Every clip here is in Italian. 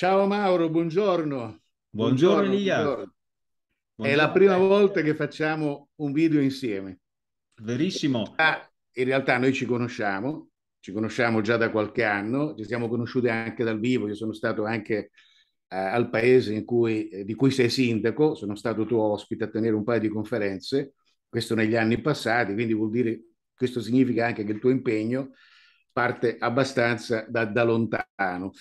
Ciao Mauro, buongiorno. Buongiorno Elia. Buongiorno. È la prima volta che facciamo un video insieme. Verissimo. Ah, in realtà noi ci conosciamo, ci conosciamo già da qualche anno, ci siamo conosciuti anche dal vivo, io sono stato anche eh, al paese cui, eh, di cui sei sindaco, sono stato tuo ospite a tenere un paio di conferenze, questo negli anni passati, quindi vuol dire, questo significa anche che il tuo impegno parte abbastanza da, da lontano.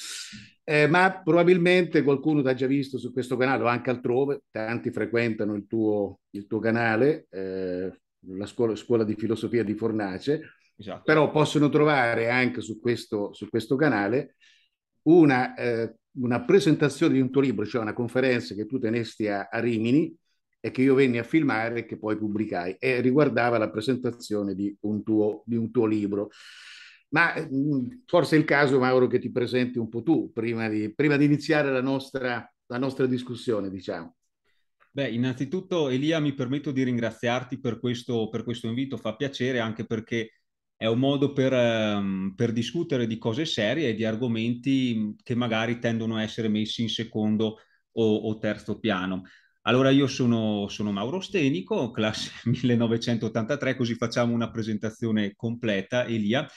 Eh, ma probabilmente qualcuno ti ha già visto su questo canale o anche altrove, tanti frequentano il tuo, il tuo canale, eh, la scuola, scuola, di filosofia di Fornace, esatto. però possono trovare anche su questo, su questo canale una, eh, una, presentazione di un tuo libro, cioè una conferenza che tu tenesti a, a Rimini e che io venni a filmare e che poi pubblicai e riguardava la presentazione di un tuo, di un tuo libro. Ma mm, forse è il caso, Mauro, che ti presenti un po' tu prima di, prima di iniziare la nostra, la nostra discussione, diciamo. Beh, innanzitutto Elia mi permetto di ringraziarti per questo, per questo, invito, fa piacere anche perché è un modo per, ehm, per, discutere di cose serie e di argomenti mm, che magari tendono a essere messi in secondo o, o terzo piano. Allora io sono, sono Mauro Stenico, classe 1983, così facciamo una presentazione completa, Elia.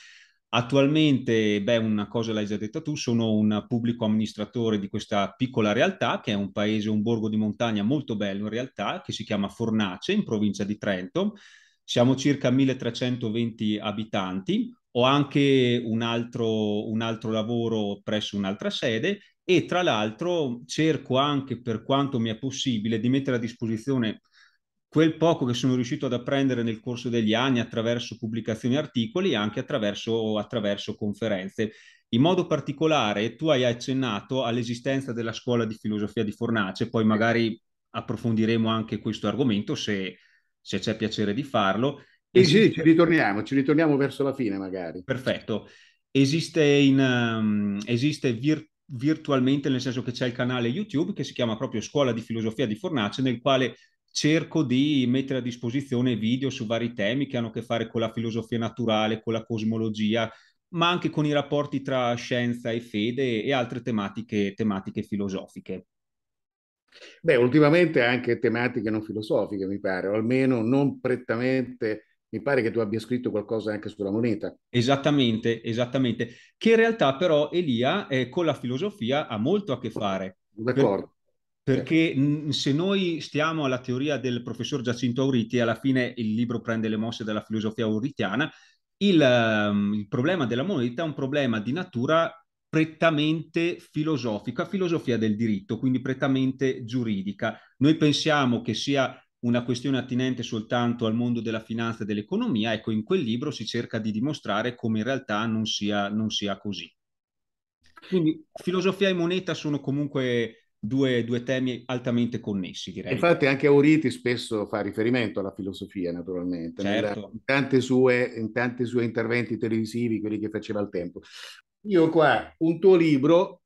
Attualmente, beh, una cosa l'hai già detta tu, sono un pubblico amministratore di questa piccola realtà che è un paese, un borgo di montagna molto bello in realtà, che si chiama Fornace in provincia di Trento. Siamo circa 1320 abitanti. Ho anche un altro, un altro lavoro presso un'altra sede e tra l'altro cerco anche per quanto mi è possibile di mettere a disposizione quel poco che sono riuscito ad apprendere nel corso degli anni attraverso pubblicazioni e articoli e anche attraverso, attraverso conferenze. In modo particolare tu hai accennato all'esistenza della scuola di filosofia di Fornace, poi magari approfondiremo anche questo argomento se, se c'è piacere di farlo. Sì, sì, ci ritorniamo, ci ritorniamo verso la fine magari. Perfetto. Esiste, in, um, esiste vir- virtualmente, nel senso che c'è il canale YouTube che si chiama proprio Scuola di Filosofia di Fornace, nel quale cerco di mettere a disposizione video su vari temi che hanno a che fare con la filosofia naturale, con la cosmologia, ma anche con i rapporti tra scienza e fede e altre tematiche, tematiche filosofiche. Beh, ultimamente anche tematiche non filosofiche, mi pare, o almeno non prettamente mi pare che tu abbia scritto qualcosa anche sulla moneta. Esattamente, esattamente. Che in realtà però Elia eh, con la filosofia ha molto a che fare. D'accordo. Certo. Perché mhmm, se noi stiamo alla teoria del professor Giacinto Auriti, alla fine il libro prende le mosse dalla filosofia auritiana, il, mhmm, il problema della moneta è un problema di natura prettamente filosofica, filosofia del diritto, quindi prettamente giuridica. Noi pensiamo che sia una questione attinente soltanto al mondo della finanza e dell'economia, ecco in quel libro si cerca di dimostrare come in realtà non sia, non sia così. Quindi eh, filosofia e moneta sono comunque due, due temi altamente connessi, direi. Infatti anche Auriti spesso fa riferimento alla filosofia, naturalmente, certo. nella, in, tante sue, in tanti suoi interventi televisivi, quelli che faceva al tempo. Io qua un tuo libro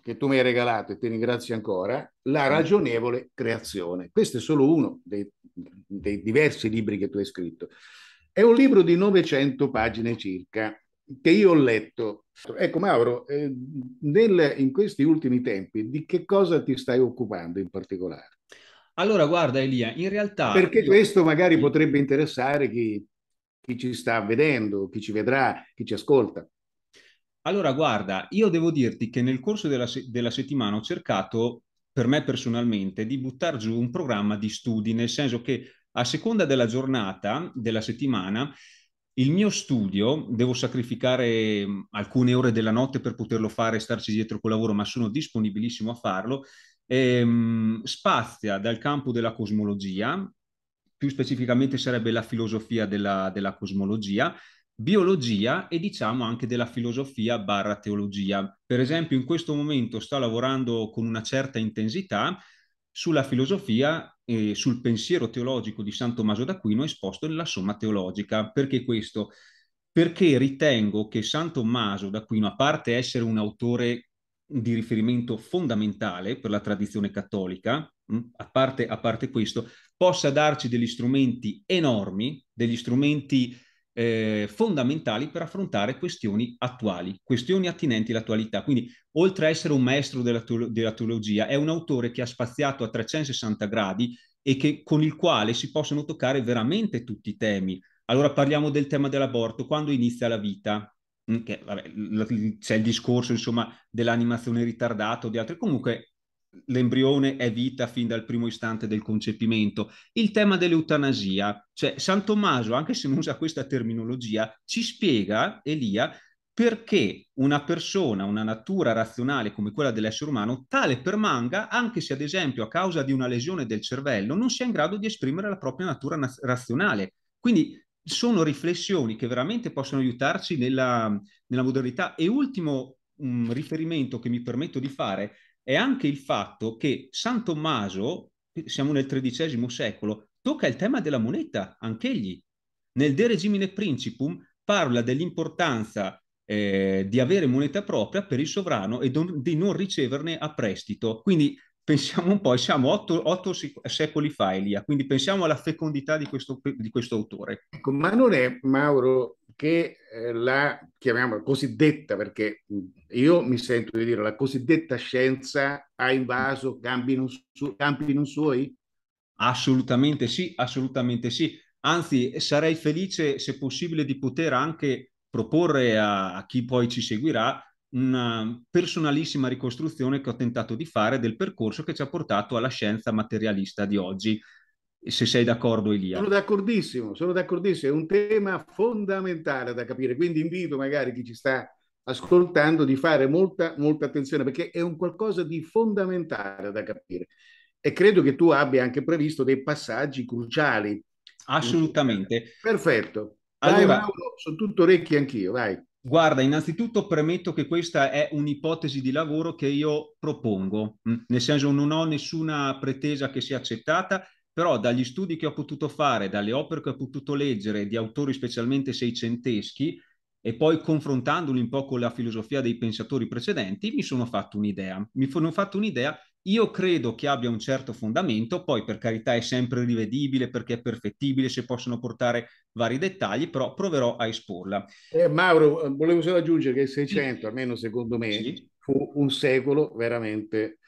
che tu mi hai regalato e ti ringrazio ancora, La ragionevole creazione. Questo è solo uno dei, dei diversi libri che tu hai scritto. È un libro di 900 pagine circa, che io ho letto. Ecco Mauro, eh, nel, in questi ultimi tempi di che cosa ti stai occupando in particolare? Allora guarda Elia, in realtà... Perché io... questo magari potrebbe interessare chi, chi ci sta vedendo, chi ci vedrà, chi ci ascolta. Allora guarda, io devo dirti che nel corso della, se- della settimana ho cercato, per me personalmente, di buttare giù un programma di studi, nel senso che a seconda della giornata, della settimana, il mio studio, devo sacrificare mm, alcune ore della notte per poterlo fare e starci dietro col lavoro, ma sono disponibilissimo a farlo, ehm, spazia dal campo della cosmologia, più specificamente sarebbe la filosofia della, della cosmologia, biologia e diciamo anche della filosofia barra teologia. Per esempio in questo momento sto lavorando con una certa intensità sulla filosofia eh, sul pensiero teologico di San Tommaso d'Aquino esposto nella Somma Teologica. Perché questo? Perché ritengo che San Tommaso d'Aquino, a parte essere un autore di riferimento fondamentale per la tradizione cattolica, mm, a parte, a parte questo, possa darci degli strumenti enormi, degli strumenti eh, fondamentali per affrontare questioni attuali, questioni attinenti all'attualità. Quindi, oltre a essere un maestro della, te- della teologia, è un autore che ha spaziato a 360 gradi e che, con il quale si possono toccare veramente tutti i temi. Allora parliamo del tema dell'aborto, quando inizia la vita, mm, che, vabbè, c'è il discorso insomma dell'animazione ritardata o di altre, comunque l'embrione è vita fin dal primo istante del concepimento. Il tema dell'eutanasia, cioè San Tommaso, anche se non usa questa terminologia, ci spiega, Elia, perché una persona, una natura razionale come quella dell'essere umano, tale permanga, anche se ad esempio a causa di una lesione del cervello, non sia in grado di esprimere la propria natura naz- razionale. Quindi sono riflessioni che veramente possono aiutarci nella, nella modernità. E ultimo um, riferimento che mi permetto di fare è anche il fatto che San Tommaso, siamo nel XIII secolo, tocca il tema della moneta, anche egli. Nel De Regimine Principum parla dell'importanza eh, di avere moneta propria per il sovrano e don- di non riceverne a prestito. Quindi pensiamo un po', siamo otto, otto secoli fa, Elia, quindi pensiamo alla fecondità di questo, di questo autore. Ecco, ma non è, Mauro, che eh, la chiamiamola cosiddetta, perché io mi sento di dire la cosiddetta scienza ha invaso campi non, su, campi non suoi? Assolutamente sì, assolutamente sì. Anzi, sarei felice, se possibile, di poter anche proporre a, a chi poi ci seguirà una personalissima ricostruzione che ho tentato di fare del percorso che ci ha portato alla scienza materialista di oggi se sei d'accordo Elia. Sono d'accordissimo, sono d'accordissimo, è un tema fondamentale da capire, quindi invito magari chi ci sta ascoltando di fare molta, molta attenzione perché è un qualcosa di fondamentale da capire e credo che tu abbia anche previsto dei passaggi cruciali. Assolutamente. Perfetto. Dai, allora, Mauro, sono tutto orecchi anch'io, vai. Guarda, innanzitutto premetto che questa è un'ipotesi di lavoro che io propongo, mm, nel senso non ho nessuna pretesa che sia accettata, però dagli studi che ho potuto fare, dalle opere che ho potuto leggere di autori specialmente seicenteschi e poi confrontandoli un po' con la filosofia dei pensatori precedenti, mi sono fatto un'idea. Mi sono fatto un'idea, io credo che abbia un certo fondamento, poi per carità è sempre rivedibile perché è perfettibile, si possono portare vari dettagli, però proverò a esporla. Eh, Mauro, eh, volevo solo aggiungere che il 600, sì. almeno secondo me, sì. fu un secolo veramente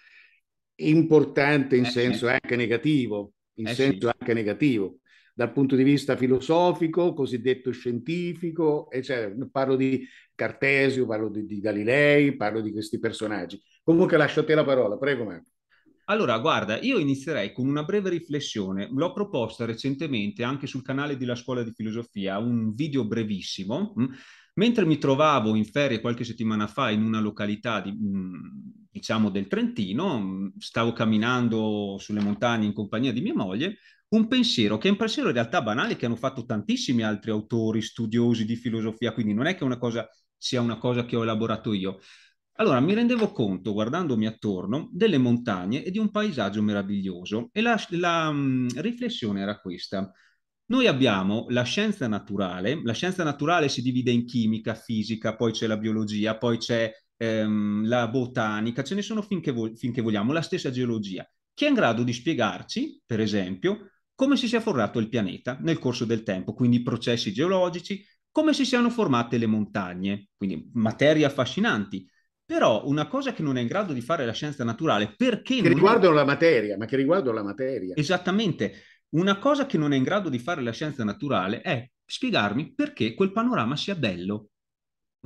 importante in eh, senso eh. anche negativo in eh senso sì. anche negativo, dal punto di vista filosofico, cosiddetto scientifico, eccetera. Parlo di Cartesio, parlo di, di Galilei, parlo di questi personaggi. Comunque lascio a te la parola, prego Marco. Allora, guarda, io inizierei con una breve riflessione. L'ho proposta recentemente anche sul canale della Scuola di Filosofia, un video brevissimo mm, Mentre mi trovavo in ferie qualche settimana fa in una località di, mm, diciamo del Trentino, mm, stavo camminando sulle montagne in compagnia di mia moglie, un pensiero che è un pensiero in realtà banale che hanno fatto tantissimi altri autori, studiosi di filosofia, quindi non è che una cosa sia una cosa che ho elaborato io. Allora mi rendevo conto, guardandomi attorno, delle montagne e di un paesaggio meraviglioso e la, la mh, mm, riflessione era questa. Noi abbiamo la scienza naturale, la scienza naturale si divide in chimica, fisica, poi c'è la biologia, poi c'è ehm, la botanica, ce ne sono finché, vo- finché vogliamo, la stessa geologia. Chi è in grado di spiegarci, per esempio, come si sia formato il pianeta nel corso del tempo, quindi i processi geologici, come si siano formate le montagne, quindi materie affascinanti. Però una cosa che non è in grado di fare la scienza naturale, perché... Che riguardano è... la materia, ma che riguardano la materia. Esattamente. Una cosa che non è in grado di fare la scienza naturale è spiegarmi perché quel panorama sia bello.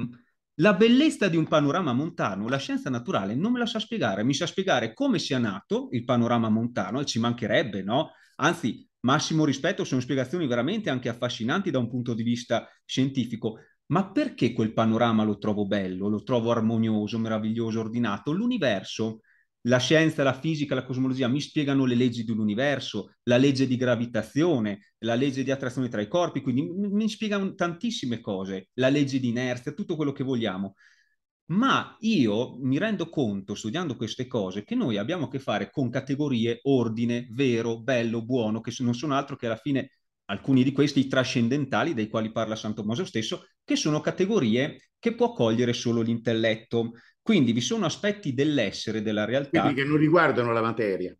Mm? La bellezza di un panorama montano, la scienza naturale non me la sa spiegare, mi sa spiegare come sia nato il panorama montano e ci mancherebbe, no? Anzi, massimo rispetto, sono spiegazioni veramente anche affascinanti da un punto di vista scientifico, ma perché quel panorama lo trovo bello, lo trovo armonioso, meraviglioso, ordinato? L'universo la scienza, la fisica, la cosmologia mi spiegano le leggi dell'universo, la legge di gravitazione, la legge di attrazione tra i corpi, quindi mi, spiegano tantissime cose, la legge di inerzia, tutto quello che vogliamo. Ma io mi rendo conto, studiando queste cose, che noi abbiamo a che fare con categorie, ordine, vero, bello, buono, che non sono altro che alla fine alcuni di questi trascendentali dei quali parla San Tommaso stesso, che sono categorie che può cogliere solo l'intelletto, quindi vi sono aspetti dell'essere, della realtà. Quindi che non riguardano la materia.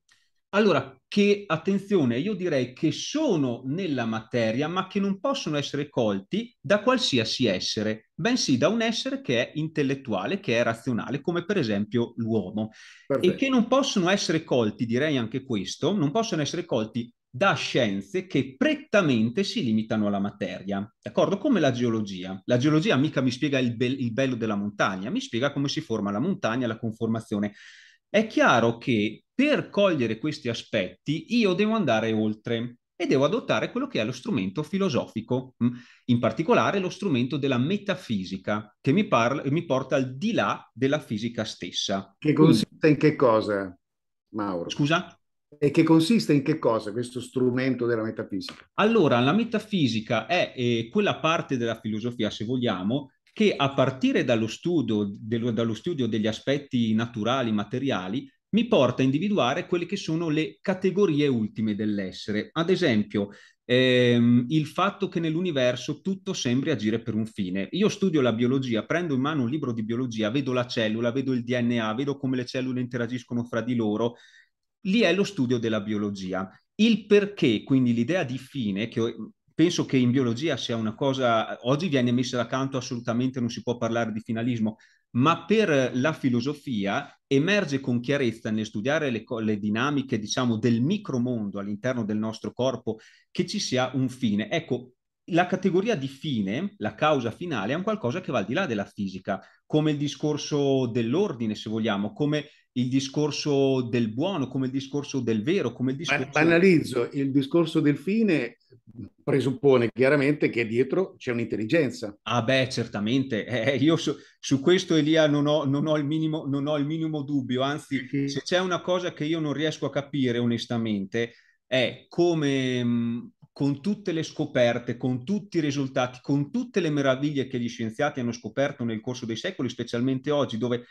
Allora, che attenzione, io direi che sono nella materia, ma che non possono essere colti da qualsiasi essere, bensì da un essere che è intellettuale, che è razionale, come per esempio l'uomo, Perfetto. e che non possono essere colti, direi anche questo, non possono essere colti da scienze che prettamente si limitano alla materia, d'accordo? Come la geologia. La geologia mica mi spiega il, be- il bello della montagna, mi spiega come si forma la montagna, la conformazione. È chiaro che per cogliere questi aspetti io devo andare oltre e devo adottare quello che è lo strumento filosofico, mm? in particolare lo strumento della metafisica, che mi, parla, mi porta al di là della fisica stessa. Che consiste in che cosa, Mauro? Scusa? E che consiste in che cosa questo strumento della metafisica? Allora, la metafisica è eh, quella parte della filosofia, se vogliamo, che a partire dallo studio, dello, dallo studio degli aspetti naturali, materiali, mi porta a individuare quelle che sono le categorie ultime dell'essere. Ad esempio, ehm, il fatto che nell'universo tutto sembri agire per un fine. Io studio la biologia, prendo in mano un libro di biologia, vedo la cellula, vedo il DNA, vedo come le cellule interagiscono fra di loro lì è lo studio della biologia. Il perché, quindi l'idea di fine, che penso che in biologia sia una cosa, oggi viene messa da canto assolutamente, non si può parlare di finalismo, ma per la filosofia emerge con chiarezza nel studiare le, le dinamiche, diciamo, del micromondo all'interno del nostro corpo, che ci sia un fine. Ecco, la categoria di fine, la causa finale, è un qualcosa che va al di là della fisica, come il discorso dell'ordine, se vogliamo, come il discorso del buono, come il discorso del vero, come il discorso... Analizzo, il discorso del fine presuppone chiaramente che dietro c'è un'intelligenza. Ah beh, certamente. Eh, eh io su, su, questo, Elia, non ho, non, ho minimo, non ho, il minimo, dubbio. Anzi, se c'è una cosa che io non riesco a capire onestamente è come mh, mm, con tutte le scoperte, con tutti i risultati, con tutte le meraviglie che gli scienziati hanno scoperto nel corso dei secoli, specialmente oggi, dove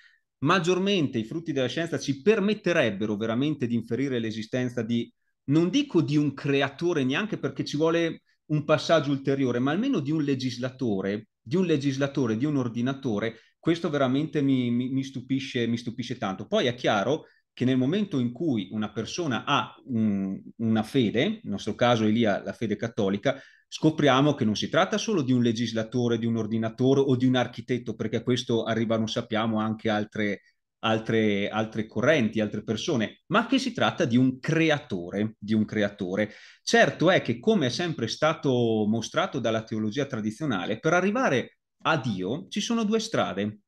maggiormente i frutti della scienza ci permetterebbero veramente di inferire l'esistenza di, non dico di un creatore neanche perché ci vuole un passaggio ulteriore, ma almeno di un legislatore, di un legislatore, di un ordinatore, questo veramente mi, mi, mi, stupisce, mi stupisce tanto. Poi è chiaro che nel momento in cui una persona ha un, una fede, nel nostro caso Elia la fede cattolica, scopriamo che non si tratta solo di un legislatore, di un ordinatore o di un architetto, perché a questo arrivano, sappiamo, anche altre, altre, altre correnti, altre persone, ma che si tratta di un creatore, di un creatore. Certo è che, come è sempre stato mostrato dalla teologia tradizionale, per arrivare a Dio ci sono due strade,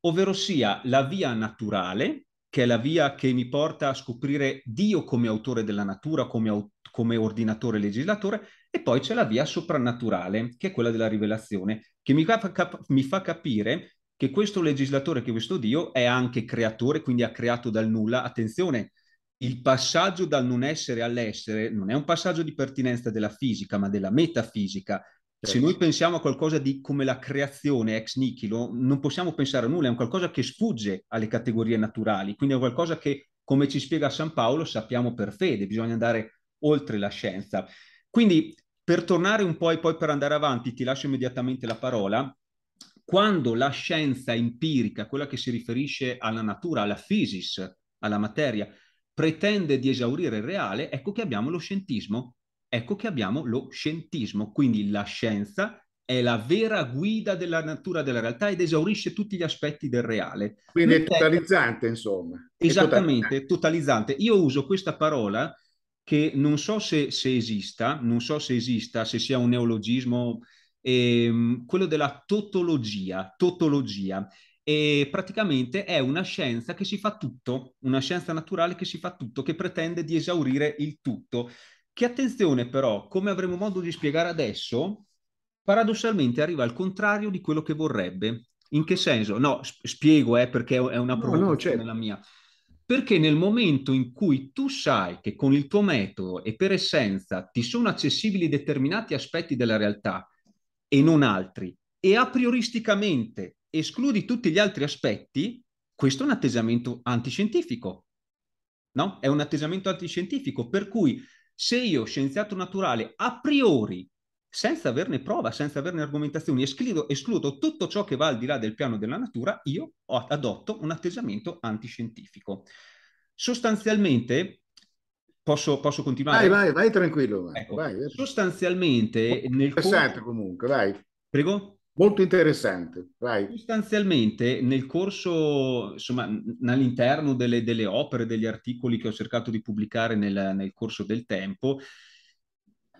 ovvero sia la via naturale, che è la via che mi porta a scoprire Dio come autore della natura, come, come ordinatore legislatore, e poi c'è la via soprannaturale, che è quella della rivelazione, che mi fa, cap- mi fa capire che questo legislatore, che questo Dio, è anche creatore, quindi ha creato dal nulla. Attenzione, il passaggio dal non essere all'essere non è un passaggio di pertinenza della fisica, ma della metafisica. Se certo. noi pensiamo a qualcosa di come la creazione ex nichilo, non possiamo pensare a nulla, è un qualcosa che sfugge alle categorie naturali, quindi è qualcosa che, come ci spiega San Paolo, sappiamo per fede, bisogna andare oltre la scienza. Quindi per tornare un po' e poi per andare avanti, ti lascio immediatamente la parola. Quando la scienza empirica, quella che si riferisce alla natura, alla physis, alla materia, pretende di esaurire il reale, ecco che abbiamo lo scientismo. Ecco che abbiamo lo scientismo. Quindi la scienza è la vera guida della natura della realtà ed esaurisce tutti gli aspetti del reale. Quindi è totalizzante, insomma. Esattamente, totalizzante. totalizzante. Io uso questa parola che non so se, se esista, non so se esista, se sia un neologismo, ehm, quello della totologia, totologia. E praticamente è una scienza che si fa tutto, una scienza naturale che si fa tutto, che pretende di esaurire il tutto. Che attenzione però, come avremo modo di spiegare adesso, paradossalmente arriva al contrario di quello che vorrebbe. In che senso? No, spiego eh, perché è una provocazione no, no, certo. la mia. Perché nel momento in cui tu sai che con il tuo metodo e per essenza ti sono accessibili determinati aspetti della realtà e non altri, e a prioristicamente escludi tutti gli altri aspetti, questo è un atteggiamento antiscientifico. No? È un atteggiamento antiscientifico, per cui se io, scienziato naturale, a priori senza averne prova, senza averne argomentazioni, escludo, escludo tutto ciò che va al di là del piano della natura, io adotto un atteggiamento antiscientifico. Sostanzialmente, Posso, posso, continuare? Vai, vai, vai tranquillo. Vai. Ecco, vai, vai. Sostanzialmente... Molto nel interessante corso... comunque, vai. Prego? Molto interessante, vai. Sostanzialmente nel corso, insomma, all'interno delle, delle, opere, degli articoli che ho cercato di pubblicare nel, nel corso del tempo,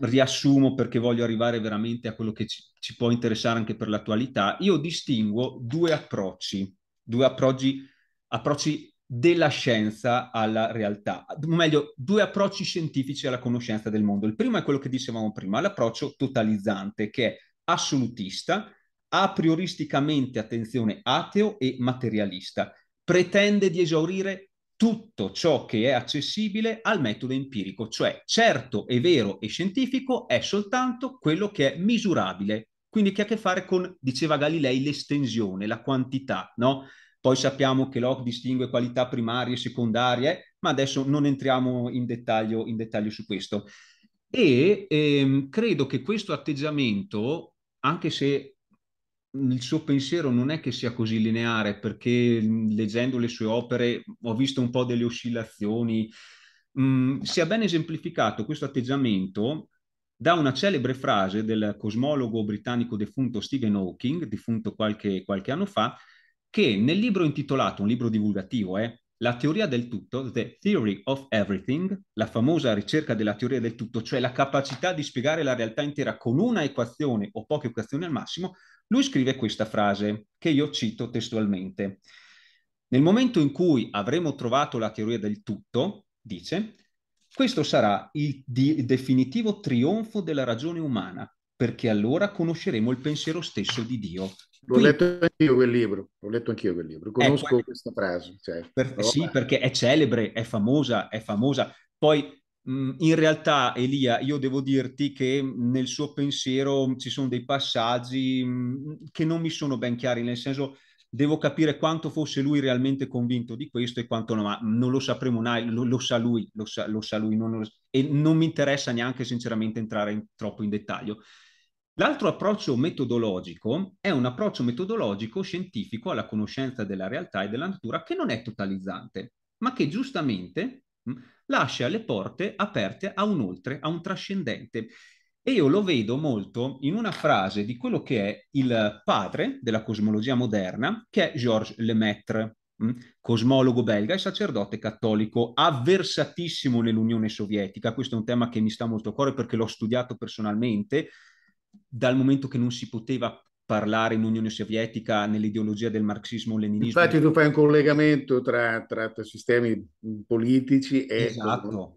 riassumo perché voglio arrivare veramente a quello che ci, ci può interessare anche per l'attualità, io distingo due approcci, due approcci, approcci della scienza alla realtà, o meglio, due approcci scientifici alla conoscenza del mondo. Il primo è quello che dicevamo prima, l'approccio totalizzante, che è assolutista, a prioristicamente attenzione ateo e materialista. Pretende di esaurire tutto ciò che è accessibile al metodo empirico, cioè certo e vero e scientifico è soltanto quello che è misurabile, quindi che ha a che fare con, diceva Galilei, l'estensione, la quantità, no? Poi sappiamo che Locke distingue qualità primarie e secondarie, ma adesso non entriamo in dettaglio, in dettaglio su questo. E ehm, credo che questo atteggiamento, anche se il suo pensiero non è che sia così lineare, perché mm, leggendo le sue opere ho visto un po' delle oscillazioni. Mm, si è ben esemplificato questo atteggiamento da una celebre frase del cosmologo britannico defunto Stephen Hawking, defunto qualche, qualche anno fa, che nel libro intitolato, un libro divulgativo, eh, la teoria del tutto, The Theory of Everything, la famosa ricerca della teoria del tutto, cioè la capacità di spiegare la realtà intera con una equazione o poche equazioni al massimo, lui scrive questa frase che io cito testualmente. Nel momento in cui avremo trovato la teoria del tutto, dice, questo sarà il, di, definitivo trionfo della ragione umana, perché allora conosceremo il pensiero stesso di Dio. L'ho letto anch'io quel libro, l'ho letto anch'io quel libro, ecco, conosco quando... questa frase. Cioè, per... no, sì, beh. perché è celebre, è famosa, è famosa. Poi mh, in realtà, Elia, io devo dirti che nel suo pensiero ci sono dei passaggi mh, che non mi sono ben chiari, nel senso devo capire quanto fosse lui realmente convinto di questo e quanto no, ma non lo sapremo mai, lo, lo sa lui, lo sa, lo sa lui non lo, e non mi interessa neanche sinceramente entrare in, troppo in dettaglio. L'altro approccio metodologico è un approccio metodologico scientifico alla conoscenza della realtà e della natura che non è totalizzante, ma che giustamente mh, mm, lascia le porte aperte a un oltre, a un trascendente. E io lo vedo molto in una frase di quello che è il padre della cosmologia moderna, che è Georges Lemaitre, mm, cosmologo belga e sacerdote cattolico avversatissimo nell'Unione Sovietica. Questo è un tema che mi sta molto a cuore perché l'ho studiato personalmente dal momento che non si poteva parlare in Unione Sovietica nell'ideologia del marxismo-leninismo. Infatti tu fai un collegamento tra, tra, tra sistemi politici e... Esatto,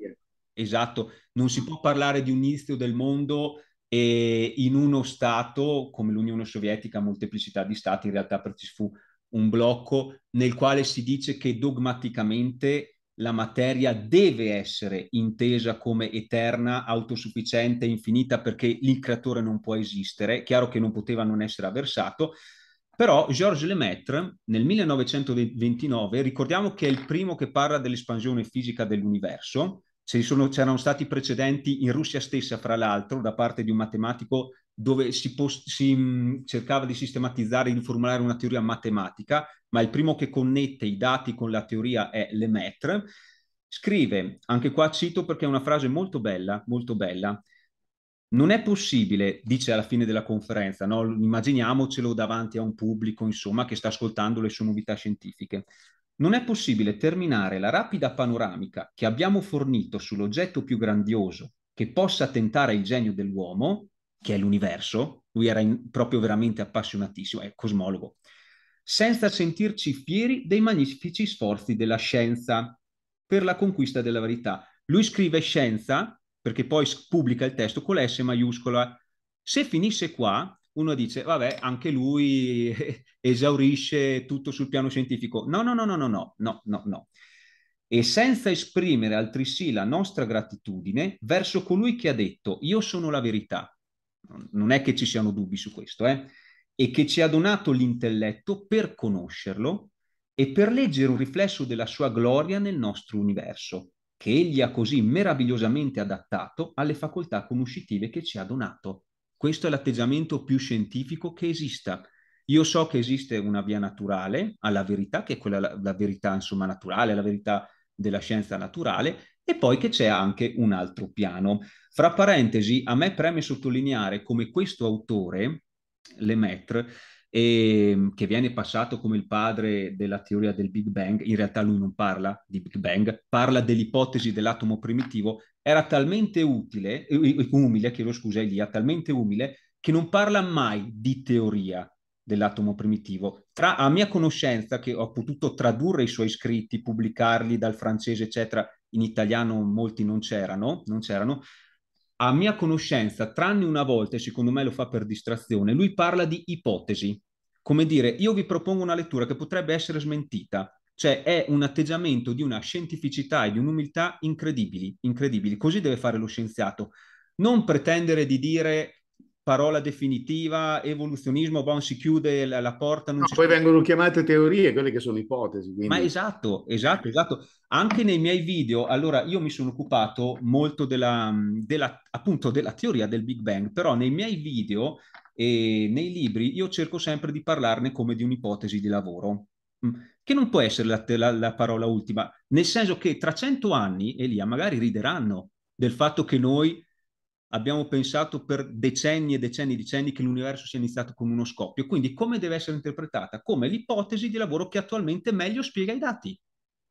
esatto, non si può parlare di un inizio del mondo e in uno Stato come l'Unione Sovietica, molteplicità di Stati, in realtà perché ci fu un blocco nel quale si dice che dogmaticamente la materia deve essere intesa come eterna, autosufficiente, infinita, perché il creatore non può esistere, chiaro che non poteva non essere avversato, però Georges Lemaitre nel 1929, ricordiamo che è il primo che parla dell'espansione fisica dell'universo, c'erano stati precedenti in Russia stessa, fra l'altro, da parte di un matematico dove si, si mh, mm, cercava di sistematizzare e di formulare una teoria matematica, ma il primo che connette i dati con la teoria è Lemaitre. Scrive, anche qua cito perché è una frase molto bella, molto bella, non è possibile, dice alla fine della conferenza, no? immaginiamocelo davanti a un pubblico, insomma, che sta ascoltando le sue novità scientifiche non è possibile terminare la rapida panoramica che abbiamo fornito sull'oggetto più grandioso che possa tentare il genio dell'uomo, che è l'universo, lui era in, proprio veramente appassionatissimo, è cosmologo, senza sentirci fieri dei magnifici sforzi della scienza per la conquista della verità. Lui scrive scienza, perché poi pubblica il testo con la S maiuscola. Se finisse qua, uno dice, vabbè, anche lui esaurisce tutto sul piano scientifico. No, no, no, no, no, no, no, no, no. E senza esprimere altresì la nostra gratitudine verso colui che ha detto, io sono la verità. Non è che ci siano dubbi su questo, eh? E che ci ha donato l'intelletto per conoscerlo e per leggere un riflesso della sua gloria nel nostro universo, che egli ha così meravigliosamente adattato alle facoltà conoscitive che ci ha donato. Questo è l'atteggiamento più scientifico che esista. Io so che esiste una via naturale alla verità, che è quella la, la verità insomma naturale, la verità della scienza naturale, e poi che c'è anche un altro piano. Fra parentesi, a me preme sottolineare come questo autore, Lemaitre, e, ehm, che viene passato come il padre della teoria del Big Bang, in realtà lui non parla di Big Bang, parla dell'ipotesi dell'atomo primitivo, era talmente utile, umile, chiedo scusa, Elia, talmente umile che non parla mai di teoria dell'atomo primitivo. Tra, a mia conoscenza, che ho potuto tradurre i suoi scritti, pubblicarli dal francese, eccetera, in italiano molti non c'erano, non c'erano a mia conoscenza, tranne una volta, e secondo me lo fa per distrazione, lui parla di ipotesi. Come dire, io vi propongo una lettura che potrebbe essere smentita, cioè è un atteggiamento di una scientificità e di un'umiltà incredibili, incredibili. Così deve fare lo scienziato. Non pretendere di dire parola definitiva, evoluzionismo, bon, si chiude la, la porta. No, poi vengono chiamate teorie, quelle che sono ipotesi. Quindi. Ma esatto, esatto, esatto. Anche nei miei video, allora io mi sono occupato molto della, della appunto della teoria del Big Bang, però nei miei video e nei libri io cerco sempre di parlarne come di un'ipotesi di lavoro, mm, che non può essere la, la, la parola ultima, nel senso che tra cento anni, Elia, magari rideranno del fatto che noi abbiamo pensato per decenni e decenni e decenni che l'universo sia iniziato con uno scoppio. Quindi come deve essere interpretata? Come l'ipotesi di lavoro che attualmente meglio spiega i dati,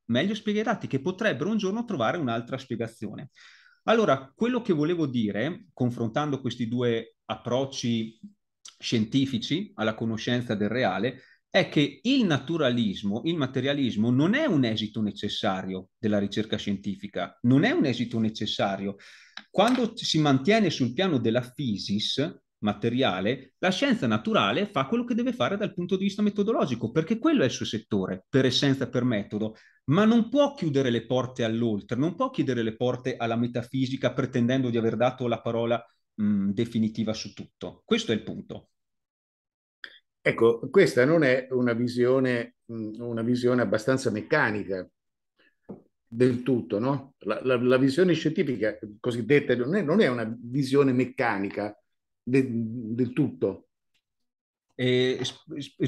meglio spiega i dati, che potrebbero un giorno trovare un'altra spiegazione. Allora, quello che volevo dire, confrontando questi due approcci scientifici alla conoscenza del reale, è che il naturalismo, il materialismo non è un esito necessario della ricerca scientifica, non è un esito necessario. Quando si mantiene sul piano della physis materiale, la scienza naturale fa quello che deve fare dal punto di vista metodologico, perché quello è il suo settore, per essenza, per metodo, ma non può chiudere le porte all'oltre, non può chiudere le porte alla metafisica pretendendo di aver dato la parola mh, definitiva su tutto. Questo è il punto. Ecco, questa non è una visione, mm, una visione abbastanza meccanica del tutto, no? La, la, la visione scientifica cosiddetta non è, non è una visione meccanica de, del tutto. Eh,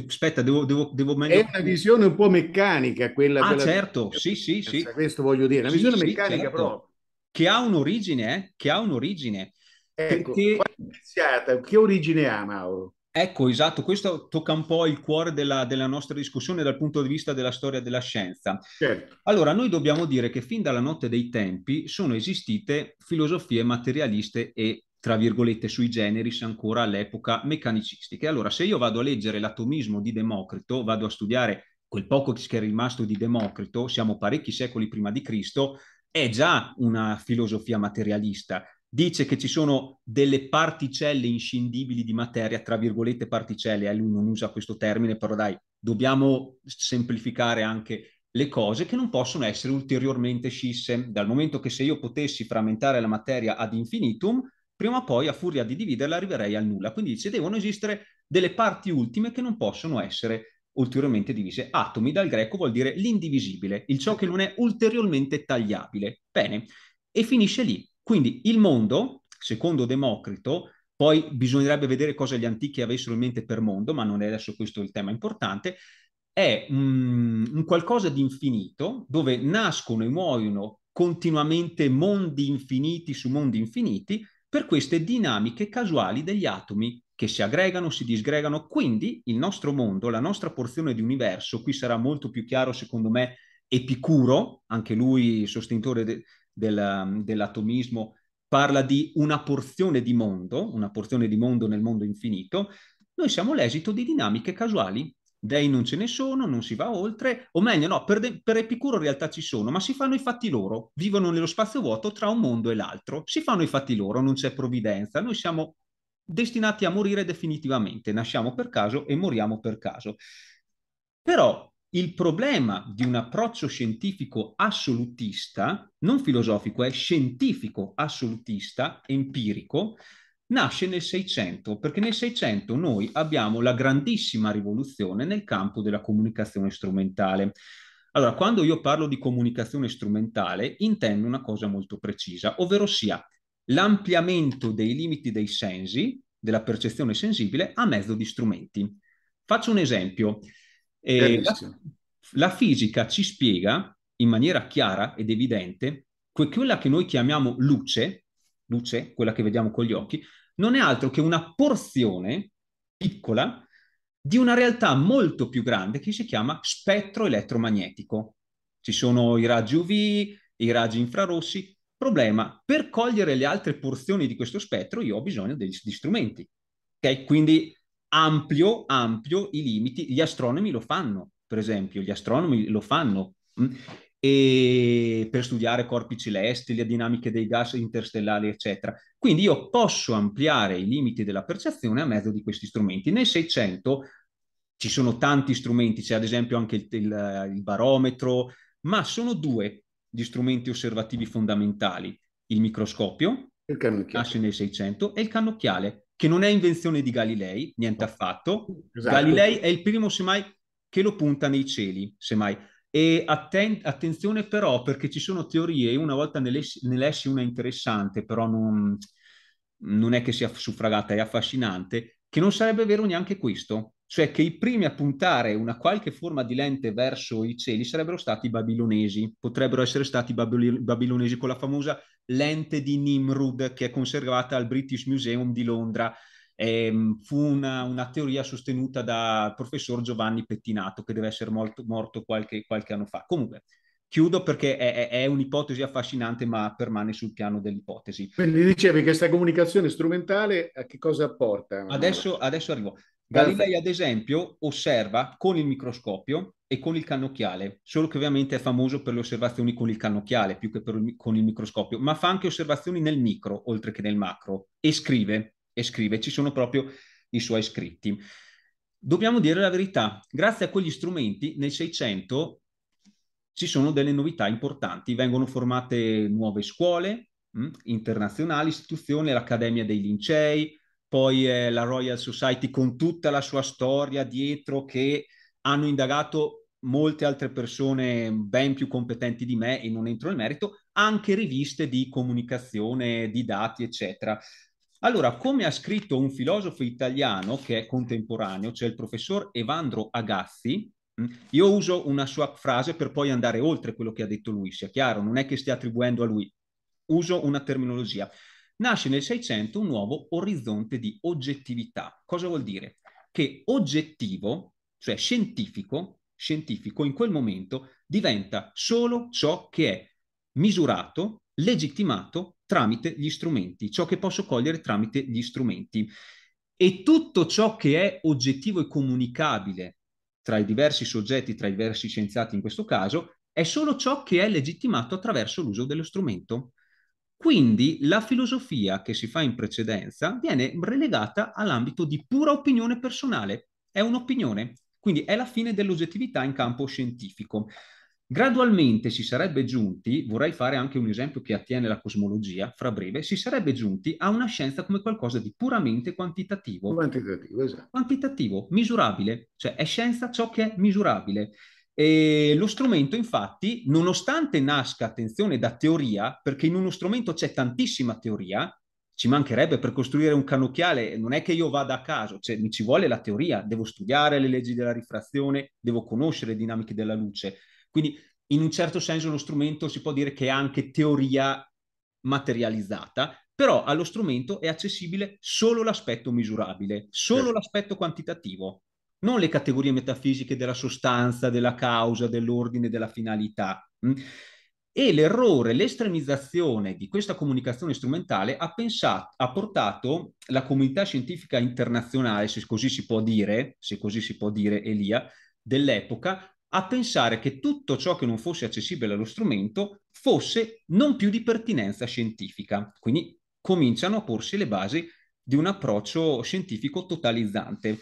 aspetta, devo, devo, devo meglio... È una visione un po' meccanica quella... Ah, quella certo, di... sì, sì, sì. Questo voglio dire, una sì, visione sì, meccanica certo. proprio. Che ha un'origine, eh? Che ha un'origine. Ecco, perché... che origine ha Mauro? Ecco, esatto, questo tocca un po' il cuore della, della, nostra discussione dal punto di vista della storia della scienza. Certo. Allora, noi dobbiamo dire che fin dalla notte dei tempi sono esistite filosofie materialiste e, tra virgolette, sui generis ancora all'epoca meccanicistiche. Allora, se io vado a leggere l'atomismo di Democrito, vado a studiare quel poco che è rimasto di Democrito, siamo parecchi secoli prima di Cristo, è già una filosofia materialista dice che ci sono delle particelle inscindibili di materia, tra virgolette particelle, eh, lui non usa questo termine, però dai, dobbiamo semplificare anche le cose che non possono essere ulteriormente scisse, dal momento che se io potessi frammentare la materia ad infinitum, prima o poi a furia di dividerla arriverei al nulla. Quindi dice devono esistere delle parti ultime che non possono essere ulteriormente divise. Atomi dal greco vuol dire l'indivisibile, il ciò che non è ulteriormente tagliabile. Bene, e finisce lì. Quindi il mondo, secondo Democrito, poi bisognerebbe vedere cosa gli antichi avessero in mente per mondo, ma non è adesso questo il tema importante, è un, un qualcosa di infinito dove nascono e muoiono continuamente mondi infiniti su mondi infiniti per queste dinamiche casuali degli atomi che si aggregano, si disgregano. Quindi il nostro mondo, la nostra porzione di universo, qui sarà molto più chiaro secondo me Epicuro, anche lui sostenitore de- del, um, dell'atomismo parla di una porzione di mondo, una porzione di mondo nel mondo infinito, noi siamo l'esito di dinamiche casuali. Dei non ce ne sono, non si va oltre, o meglio, no, per, de- per Epicuro in realtà ci sono, ma si fanno i fatti loro, vivono nello spazio vuoto tra un mondo e l'altro, si fanno i fatti loro, non c'è provvidenza, noi siamo destinati a morire definitivamente, nasciamo per caso e moriamo per caso. Però il problema di un approccio scientifico assolutista, non filosofico, è scientifico assolutista, empirico, nasce nel Seicento, perché nel Seicento noi abbiamo la grandissima rivoluzione nel campo della comunicazione strumentale. Allora, quando io parlo di comunicazione strumentale, intendo una cosa molto precisa, ovvero sia l'ampliamento dei limiti dei sensi, della percezione sensibile, a mezzo di strumenti. Faccio un esempio. Eh, la, la fisica ci spiega in maniera chiara ed evidente che quella che noi chiamiamo luce, luce, quella che vediamo con gli occhi, non è altro che una porzione piccola di una realtà molto più grande che si chiama spettro elettromagnetico. Ci sono i raggi UV, i raggi infrarossi. Problema, per cogliere le altre porzioni di questo spettro io ho bisogno degli, di strumenti. Okay? Quindi ampio, ampio i limiti. Gli astronomi lo fanno, per esempio, gli astronomi lo fanno mm? e per studiare corpi celesti, le dinamiche dei gas interstellari, eccetera. Quindi io posso ampliare i limiti della percezione a mezzo di questi strumenti. Nel 600 ci sono tanti strumenti, c'è ad esempio anche il, il, il barometro, ma sono due gli strumenti osservativi fondamentali, il microscopio, nasce nel 600, e il cannocchiale che non è invenzione di Galilei, niente oh, affatto. Esatto. Galilei è il primo, semmai, che lo punta nei cieli, semmai. E atten- attenzione però, perché ci sono teorie, una volta ne, lessi una interessante, però non, non è che sia suffragata, è affascinante, che non sarebbe vero neanche questo. Cioè che i primi a puntare una qualche forma di lente verso i cieli sarebbero stati i babilonesi, potrebbero essere stati i babil- babilonesi con la famosa l'ente di Nimrud che è conservata al British Museum di Londra. Eh, fu una, una, teoria sostenuta dal professor Giovanni Pettinato, che deve essere molto, morto qualche, qualche, anno fa. Comunque, chiudo perché è, è, è, un'ipotesi affascinante, ma permane sul piano dell'ipotesi. Quindi dicevi che questa comunicazione strumentale a che cosa porta? Adesso, adesso arrivo. Galilei, ad esempio, osserva con il microscopio e con il cannocchiale, solo che ovviamente è famoso per le osservazioni con il cannocchiale più che il, con il microscopio, ma fa anche osservazioni nel micro oltre che nel macro e scrive, e scrive, ci sono proprio i suoi scritti. Dobbiamo dire la verità, grazie a quegli strumenti nel 600 ci sono delle novità importanti, vengono formate nuove scuole mh, mm, internazionali, istituzioni, l'Accademia dei Lincei, poi eh, la Royal Society con tutta la sua storia dietro che hanno indagato molte altre persone ben più competenti di me e non entro nel merito, anche riviste di comunicazione, di dati, eccetera. Allora, come ha scritto un filosofo italiano che è contemporaneo, cioè il professor Evandro Agazzi, mm, io uso una sua frase per poi andare oltre quello che ha detto lui, sia chiaro, non è che stia attribuendo a lui, uso una terminologia nasce nel 600 un nuovo orizzonte di oggettività. Cosa vuol dire? Che oggettivo, cioè scientifico, scientifico in quel momento diventa solo ciò che è misurato, legittimato tramite gli strumenti, ciò che posso cogliere tramite gli strumenti. E tutto ciò che è oggettivo e comunicabile tra i diversi soggetti, tra i diversi scienziati in questo caso, è solo ciò che è legittimato attraverso l'uso dello strumento. Quindi la filosofia che si fa in precedenza viene relegata all'ambito di pura opinione personale. È un'opinione, quindi è la fine dell'oggettività in campo scientifico. Gradualmente si sarebbe giunti, vorrei fare anche un esempio che attiene alla cosmologia, fra breve, si sarebbe giunti a una scienza come qualcosa di puramente quantitativo. Quantitativo, esatto. Quantitativo, misurabile, cioè è scienza ciò che è misurabile. E lo strumento, infatti, nonostante nasca, attenzione, da teoria, perché in uno strumento c'è tantissima teoria, ci mancherebbe per costruire un cannocchiale, non è che io vada a caso, cioè, mi ci vuole la teoria, devo studiare le leggi della rifrazione, devo conoscere le dinamiche della luce. Quindi, in un certo senso, lo strumento si può dire che è anche teoria materializzata, però allo strumento è accessibile solo l'aspetto misurabile, solo certo. l'aspetto quantitativo non le categorie metafisiche della sostanza, della causa, dell'ordine, della finalità. Mm? E l'errore, l'estremizzazione di questa comunicazione strumentale ha, pensato, ha, portato la comunità scientifica internazionale, se così si può dire, se così si può dire Elia, dell'epoca, a pensare che tutto ciò che non fosse accessibile allo strumento fosse non più di pertinenza scientifica. Quindi cominciano a porsi le basi di un approccio scientifico totalizzante.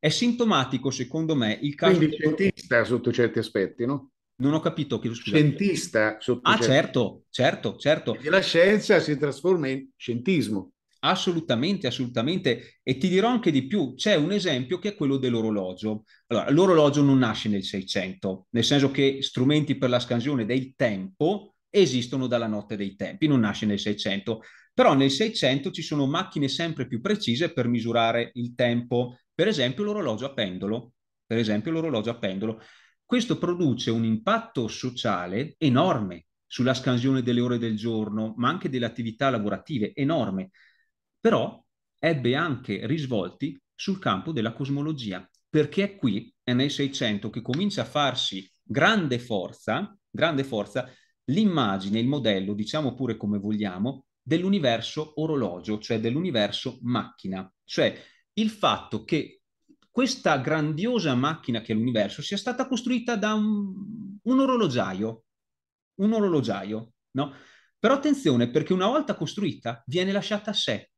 È sintomatico, secondo me, il caso... Quindi scientista sotto certi aspetti, no? Non ho capito che lo Scientista sotto Ah, certi... certo, certo, certo. Perché la scienza si trasforma in scientismo. Assolutamente, assolutamente. E ti dirò anche di più, c'è un esempio che è quello dell'orologio. Allora, l'orologio non nasce nel 600, nel senso che strumenti per la scansione del tempo esistono dalla notte dei tempi, non nasce nel 600. Però nel 600 ci sono macchine sempre più precise per misurare il tempo, per esempio l'orologio a pendolo. Per esempio l'orologio a pendolo. Questo produce un impatto sociale enorme sulla scansione delle ore del giorno, ma anche delle attività lavorative, enorme. Però ebbe anche risvolti sul campo della cosmologia, perché è qui, è nel Seicento, che comincia a farsi grande forza, grande forza l'immagine, il modello, diciamo pure come vogliamo, dell'universo orologio, cioè dell'universo macchina, cioè il fatto che questa grandiosa macchina che è l'universo sia stata costruita da un, un orologiaio, un orologiaio, no? Però attenzione perché una volta costruita viene lasciata a sé.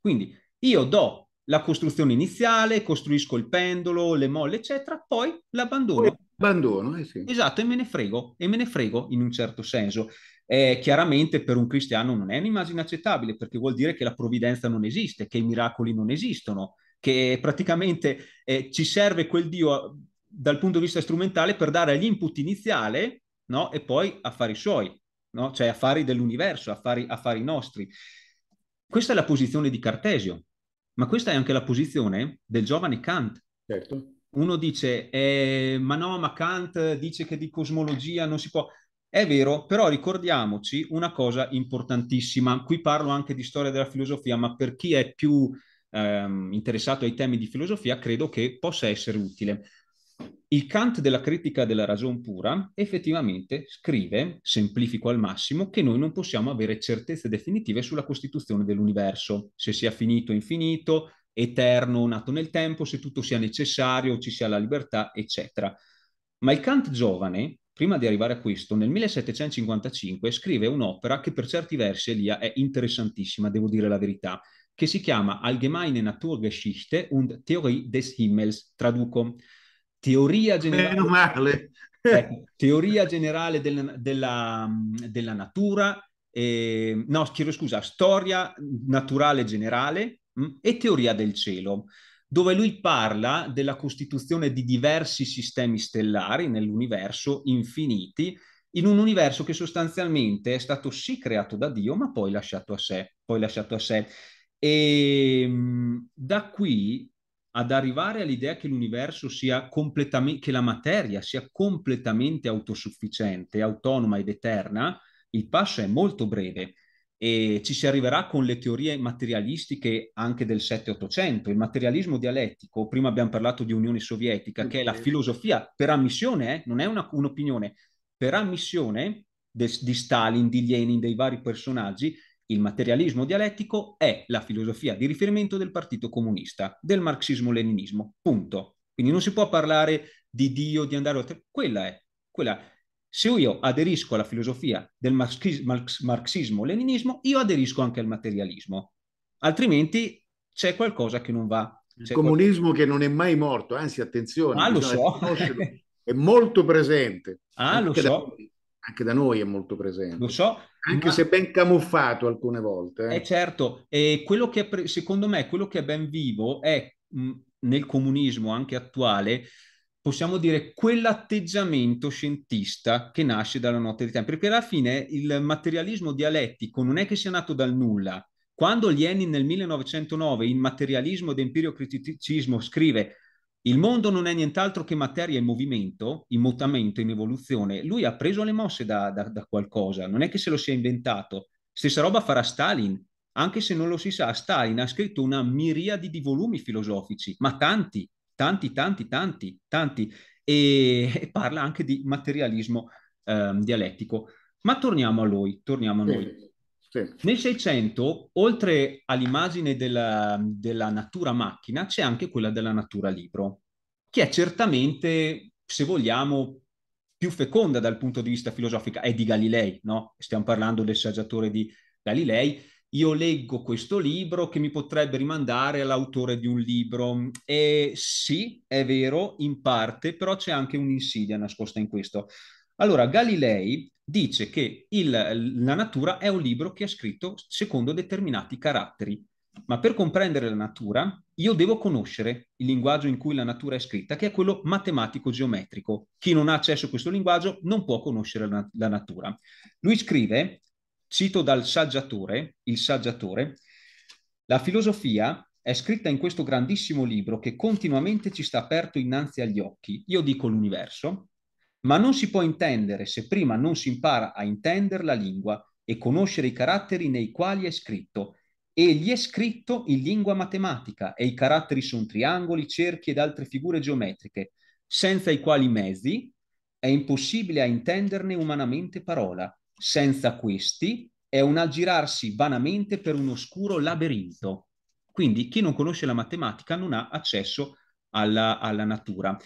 Quindi io do la costruzione iniziale, costruisco il pendolo, le molle, eccetera, poi l'abbandono. Abbandono, eh sì. Esatto, e me ne frego, e me ne frego in un certo senso. Eh, chiaramente per un cristiano non è un'immagine accettabile perché vuol dire che la provvidenza non esiste, che i miracoli non esistono, che praticamente eh, ci serve quel Dio eh, dal punto di vista strumentale per dare l'input iniziale no? e poi affari suoi, no? cioè affari dell'universo, affari, affari nostri. Questa è la posizione di Cartesio, ma questa è anche la posizione del giovane Kant. Certo. Uno dice, eh, ma no, ma Kant dice che di cosmologia non si può... È vero, però ricordiamoci una cosa importantissima. Qui parlo anche di storia della filosofia, ma per chi è più ehm, interessato ai temi di filosofia, credo che possa essere utile. Il Kant della critica della ragion pura effettivamente scrive, semplifico al massimo, che noi non possiamo avere certezze definitive sulla costituzione dell'universo, se sia finito o infinito, eterno o nato nel tempo, se tutto sia necessario, o ci sia la libertà, eccetera. Ma il Kant giovane, prima di arrivare a questo, nel 1755 scrive un'opera che per certi versi Elia è interessantissima, devo dire la verità, che si chiama Allgemeine Naturgeschichte und Theorie des Himmels, traduco, teoria generale... Meno ecco, teoria generale della, della, della natura, eh, no, chiedo scusa, storia naturale generale mh, mm, e teoria del cielo, dove lui parla della costituzione di diversi sistemi stellari nell'universo infiniti, in un universo che sostanzialmente è stato sì creato da Dio, ma poi lasciato a sé, poi lasciato a sé. E ehm, da qui ad arrivare all'idea che l'universo sia completamente, che la materia sia completamente autosufficiente, autonoma ed eterna, il passo è molto breve e ci si arriverà con le teorie materialistiche anche del 7-800, il materialismo dialettico, prima abbiamo parlato di Unione Sovietica, che è la filosofia per ammissione, eh, non è una, un'opinione, per ammissione de, di Stalin, di Lenin, dei vari personaggi, il materialismo dialettico è la filosofia di riferimento del Partito Comunista, del marxismo-leninismo, punto. Quindi non si può parlare di Dio, di andare oltre. Quella è, quella Se io aderisco alla filosofia del marxismo-leninismo, io aderisco anche al materialismo. Altrimenti c'è qualcosa che non va. Il comunismo qualcosa... che non è mai morto, anzi attenzione. Ah, lo so. è molto presente. Ah, anche lo so. Da, anche da noi è molto presente. Lo so, anche ma... se ben camuffato alcune volte. Eh, eh certo, e quello che pre... secondo me quello che è ben vivo è mh, nel comunismo anche attuale, possiamo dire quell'atteggiamento scientista che nasce dalla notte di tempo, perché alla fine il materialismo dialettico non è che sia nato dal nulla. Quando Lenin nel 1909 in Materialismo ed criticismo scrive il mondo non è nient'altro che materia in movimento, in mutamento, in evoluzione. Lui ha preso le mosse da, da, da qualcosa, non è che se lo sia inventato. Stessa roba farà Stalin, anche se non lo si sa, Stalin ha scritto una miriade di volumi filosofici, ma tanti, tanti, tanti, tanti, tanti, e, e parla anche di materialismo eh, dialettico. Ma torniamo a lui, torniamo a noi. Sì. Nel 600, oltre all'immagine della, della natura macchina, c'è anche quella della natura libro, che è certamente, se vogliamo, più feconda dal punto di vista filosofico. È di Galilei, no? Stiamo parlando del saggiatore di Galilei io leggo questo libro che mi potrebbe rimandare all'autore di un libro. E sì, è vero, in parte, però c'è anche un'insidia nascosta in questo. Allora, Galilei dice che il, la natura è un libro che è scritto secondo determinati caratteri, ma per comprendere la natura io devo conoscere il linguaggio in cui la natura è scritta, che è quello matematico-geometrico. Chi non ha accesso a questo linguaggio non può conoscere la, la natura. Lui scrive, cito dal saggiatore, il saggiatore, la filosofia è scritta in questo grandissimo libro che continuamente ci sta aperto innanzi agli occhi. Io dico l'universo, ma non si può intendere se prima non si impara a intendere la lingua e conoscere i caratteri nei quali è scritto. Egli è scritto in lingua matematica e i caratteri sono triangoli, cerchi ed altre figure geometriche, senza i quali mezzi è impossibile a intenderne umanamente parola. Senza questi è un aggirarsi vanamente per un oscuro labirinto. Quindi chi non conosce la matematica non ha accesso alla, alla natura.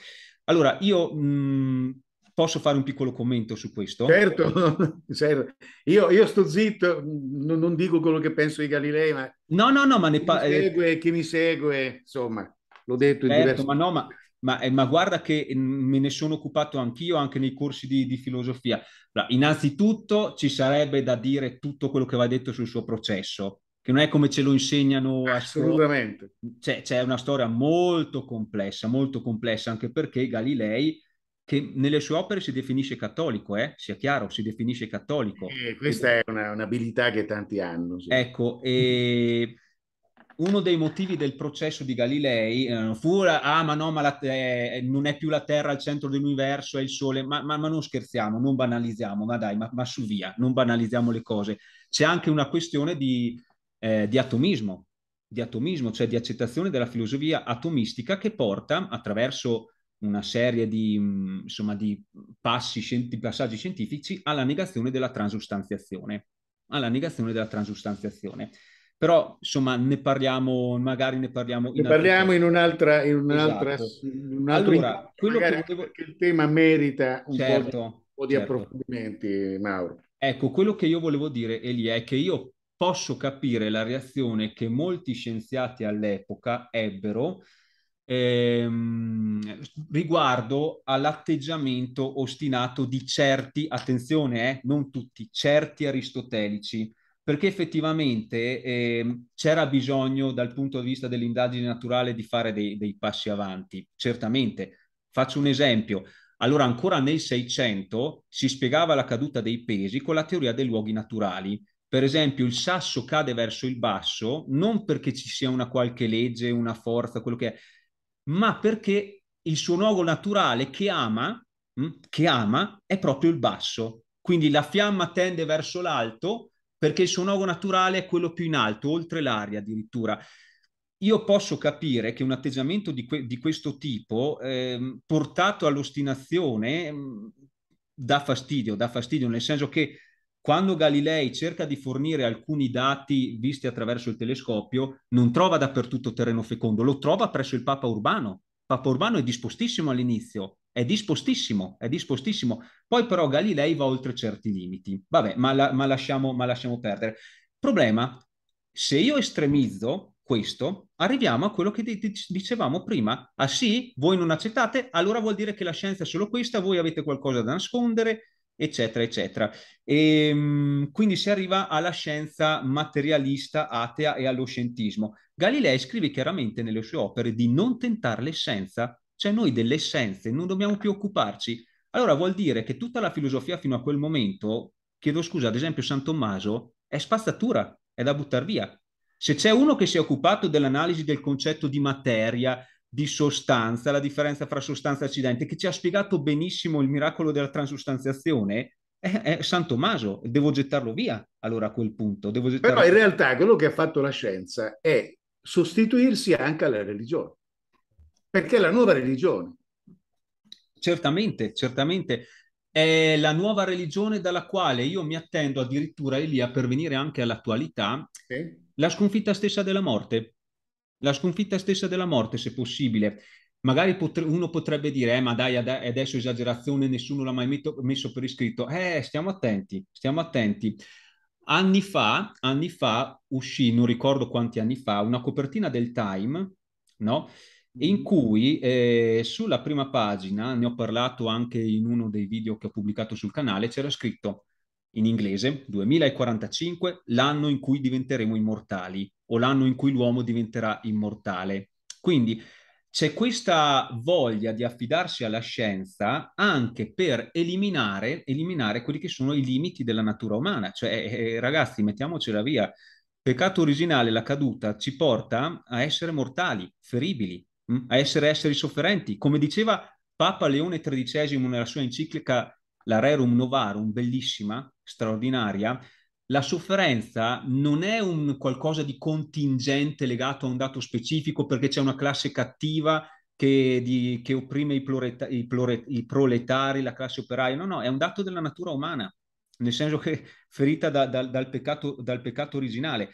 Allora, io mh, mm, Posso fare un piccolo commento su questo? Certo, certo, io, io sto zitto, non, non, dico quello che penso di Galilei, ma... No, no, no, ma ne parlo... Eh, chi, mi segue, insomma, l'ho detto certo, in diversi... ma no, ma... Ma, eh, ma, guarda che mm, me ne sono occupato anch'io anche nei corsi di, di filosofia. Allora, innanzitutto ci sarebbe da dire tutto quello che va detto sul suo processo, che non è come ce lo insegnano assolutamente. C'è, c'è una storia molto complessa, molto complessa, anche perché Galilei che nelle sue opere si definisce cattolico, eh? sia chiaro, si definisce cattolico. Eh, questa è una, un'abilità che tanti hanno. Sì. Ecco, e uno dei motivi del processo di Galilei eh, fu, ah ma no, ma la, eh, non è più la Terra al centro dell'universo, è il Sole, ma, ma, ma non scherziamo, non banalizziamo, ma dai, ma, ma, su via, non banalizziamo le cose. C'è anche una questione di, eh, di atomismo, di atomismo, cioè di accettazione della filosofia atomistica che porta attraverso una serie di, mm, insomma, di, passi, di passaggi scientifici alla negazione della transustanziazione. Alla negazione della transustanziazione. Però, insomma, ne parliamo, magari ne parliamo in, ne parliamo in un'altra... In un'altra esatto. un allora, quello che volevo... il tema merita un, certo, po, di, certo, un po' di certo. approfondimenti, Mauro. Ecco, quello che io volevo dire, Eli, è che io posso capire la reazione che molti scienziati all'epoca ebbero ehm, riguardo all'atteggiamento ostinato di certi, attenzione, eh, non tutti, certi aristotelici, perché effettivamente eh, c'era bisogno dal punto di vista dell'indagine naturale di fare dei, dei passi avanti, certamente. Faccio un esempio. Allora, ancora nel 600 si spiegava la caduta dei pesi con la teoria dei luoghi naturali. Per esempio, il sasso cade verso il basso non perché ci sia una qualche legge, una forza, quello che è, ma perché il suo luogo naturale che ama, mm, che ama è proprio il basso. Quindi la fiamma tende verso l'alto perché il suo luogo naturale è quello più in alto, oltre l'aria addirittura. Io posso capire che un atteggiamento di, que- di questo tipo, eh, portato all'ostinazione, mm, dà fastidio, dà fastidio, nel senso che quando Galilei cerca di fornire alcuni dati visti attraverso il telescopio, non trova dappertutto terreno fecondo, lo trova presso il Papa Urbano. Papa Urbano è dispostissimo all'inizio, è dispostissimo, è dispostissimo. Poi però Galilei va oltre certi limiti. Vabbè, ma, la, ma, lasciamo, ma lasciamo perdere. Problema, se io estremizzo questo, arriviamo a quello che dicevamo prima. Ah sì, voi non accettate, allora vuol dire che la scienza è solo questa, voi avete qualcosa da nascondere, eccetera, eccetera. E, ehm, quindi si arriva alla scienza materialista, atea e allo scientismo. Galilei scrive chiaramente nelle sue opere di non tentare l'essenza, cioè noi delle essenze non dobbiamo più occuparci. Allora vuol dire che tutta la filosofia fino a quel momento, chiedo scusa, ad esempio San Tommaso, è spazzatura, è da buttare via. Se c'è uno che si è occupato dell'analisi del concetto di materia, di sostanza, la differenza fra sostanza e accidente, che ci ha spiegato benissimo il miracolo della transustanziazione, è, è San Tommaso. Devo gettarlo via allora a quel punto. Però in realtà quello che ha fatto la scienza è sostituirsi anche alla religione, perché è la nuova religione. Certamente, certamente. È la nuova religione dalla quale io mi attendo addirittura Elia per venire anche all'attualità, sì. la sconfitta stessa della morte la sconfitta stessa della morte, se possibile. Magari potre, uno potrebbe dire, eh, ma dai, adesso esagerazione, nessuno l'ha mai metto, messo per iscritto. Eh, stiamo attenti, stiamo attenti. Anni fa, anni fa uscì, non ricordo quanti anni fa, una copertina del Time, no? in mm. cui eh, sulla prima pagina, ne ho parlato anche in uno dei video che ho pubblicato sul canale, c'era scritto in inglese, 2045, l'anno in cui diventeremo immortali o l'anno in cui l'uomo diventerà immortale. Quindi c'è questa voglia di affidarsi alla scienza anche per eliminare, eliminare quelli che sono i limiti della natura umana. Cioè, eh, eh ragazzi, mettiamocela via. Peccato originale, la caduta, ci porta a essere mortali, feribili, mh? Mm? a essere esseri sofferenti. Come diceva Papa Leone XIII nella sua enciclica La Rerum Novarum, bellissima, straordinaria, la sofferenza non è un qualcosa di contingente legato a un dato specifico perché c'è una classe cattiva che, di, che opprime i, plureta, i, plure, i, proletari, la classe operaia. No, no, è un dato della natura umana, nel senso che ferita da, da, dal, peccato, dal, peccato, originale.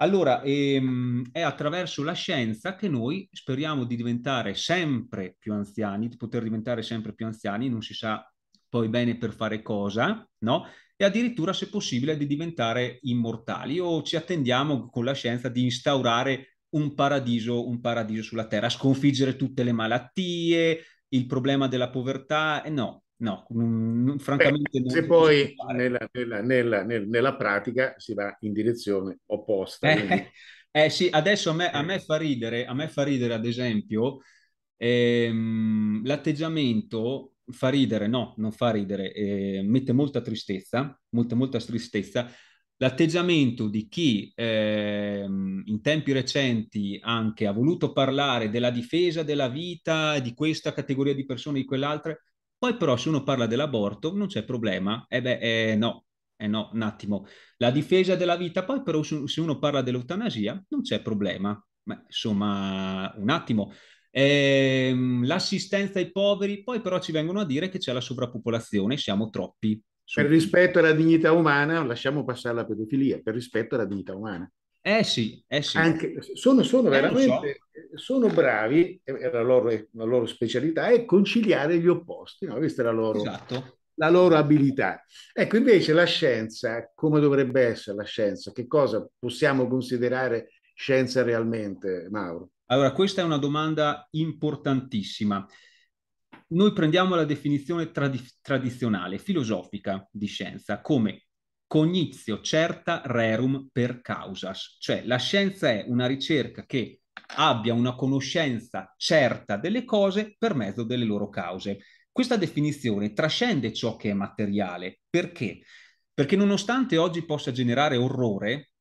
Allora, ehm, è attraverso la scienza che noi speriamo di diventare sempre più anziani, di poter diventare sempre più anziani, non si sa poi bene per fare cosa, no? e addirittura, se possibile, di diventare immortali o ci attendiamo con la scienza di instaurare un paradiso, un paradiso sulla terra, sconfiggere tutte le malattie, il problema della povertà, eh no, no, mh, francamente... Beh, se poi nella, nella, nella, nella, pratica si va in direzione opposta. Eh, quindi... eh sì, adesso a me, a eh. me, fa ridere, a me fa ridere ad esempio ehm, l'atteggiamento fa ridere, no, non fa ridere, eh, mette molta tristezza, molta, molta tristezza. L'atteggiamento di chi eh, in tempi recenti anche ha voluto parlare della difesa della vita di questa categoria di persone, di quell'altra, poi però se uno parla dell'aborto non c'è problema, eh beh, eh, no, eh no, un attimo. La difesa della vita, poi però se uno parla dell'eutanasia non c'è problema, ma insomma, un attimo ehm, l'assistenza ai poveri, poi però ci vengono a dire che c'è la sovrappopolazione, siamo troppi. Per rispetto alla dignità umana lasciamo passare la pedofilia, per rispetto alla dignità umana. Eh sì, eh sì. Anche, sono, sono eh, veramente so. sono bravi, è la loro, la loro specialità, è conciliare gli opposti, no? questa è la loro, esatto. la loro abilità. Ecco, invece la scienza, come dovrebbe essere la scienza? Che cosa possiamo considerare scienza realmente, Mauro? Allora, questa è una domanda importantissima. Noi prendiamo la definizione tradi tradizionale, filosofica di scienza, come cognizio certa rerum per causas, cioè la scienza è una ricerca che abbia una conoscenza certa delle cose per mezzo delle loro cause. Questa definizione trascende ciò che è materiale. Perché? Perché nonostante oggi possa generare orrore,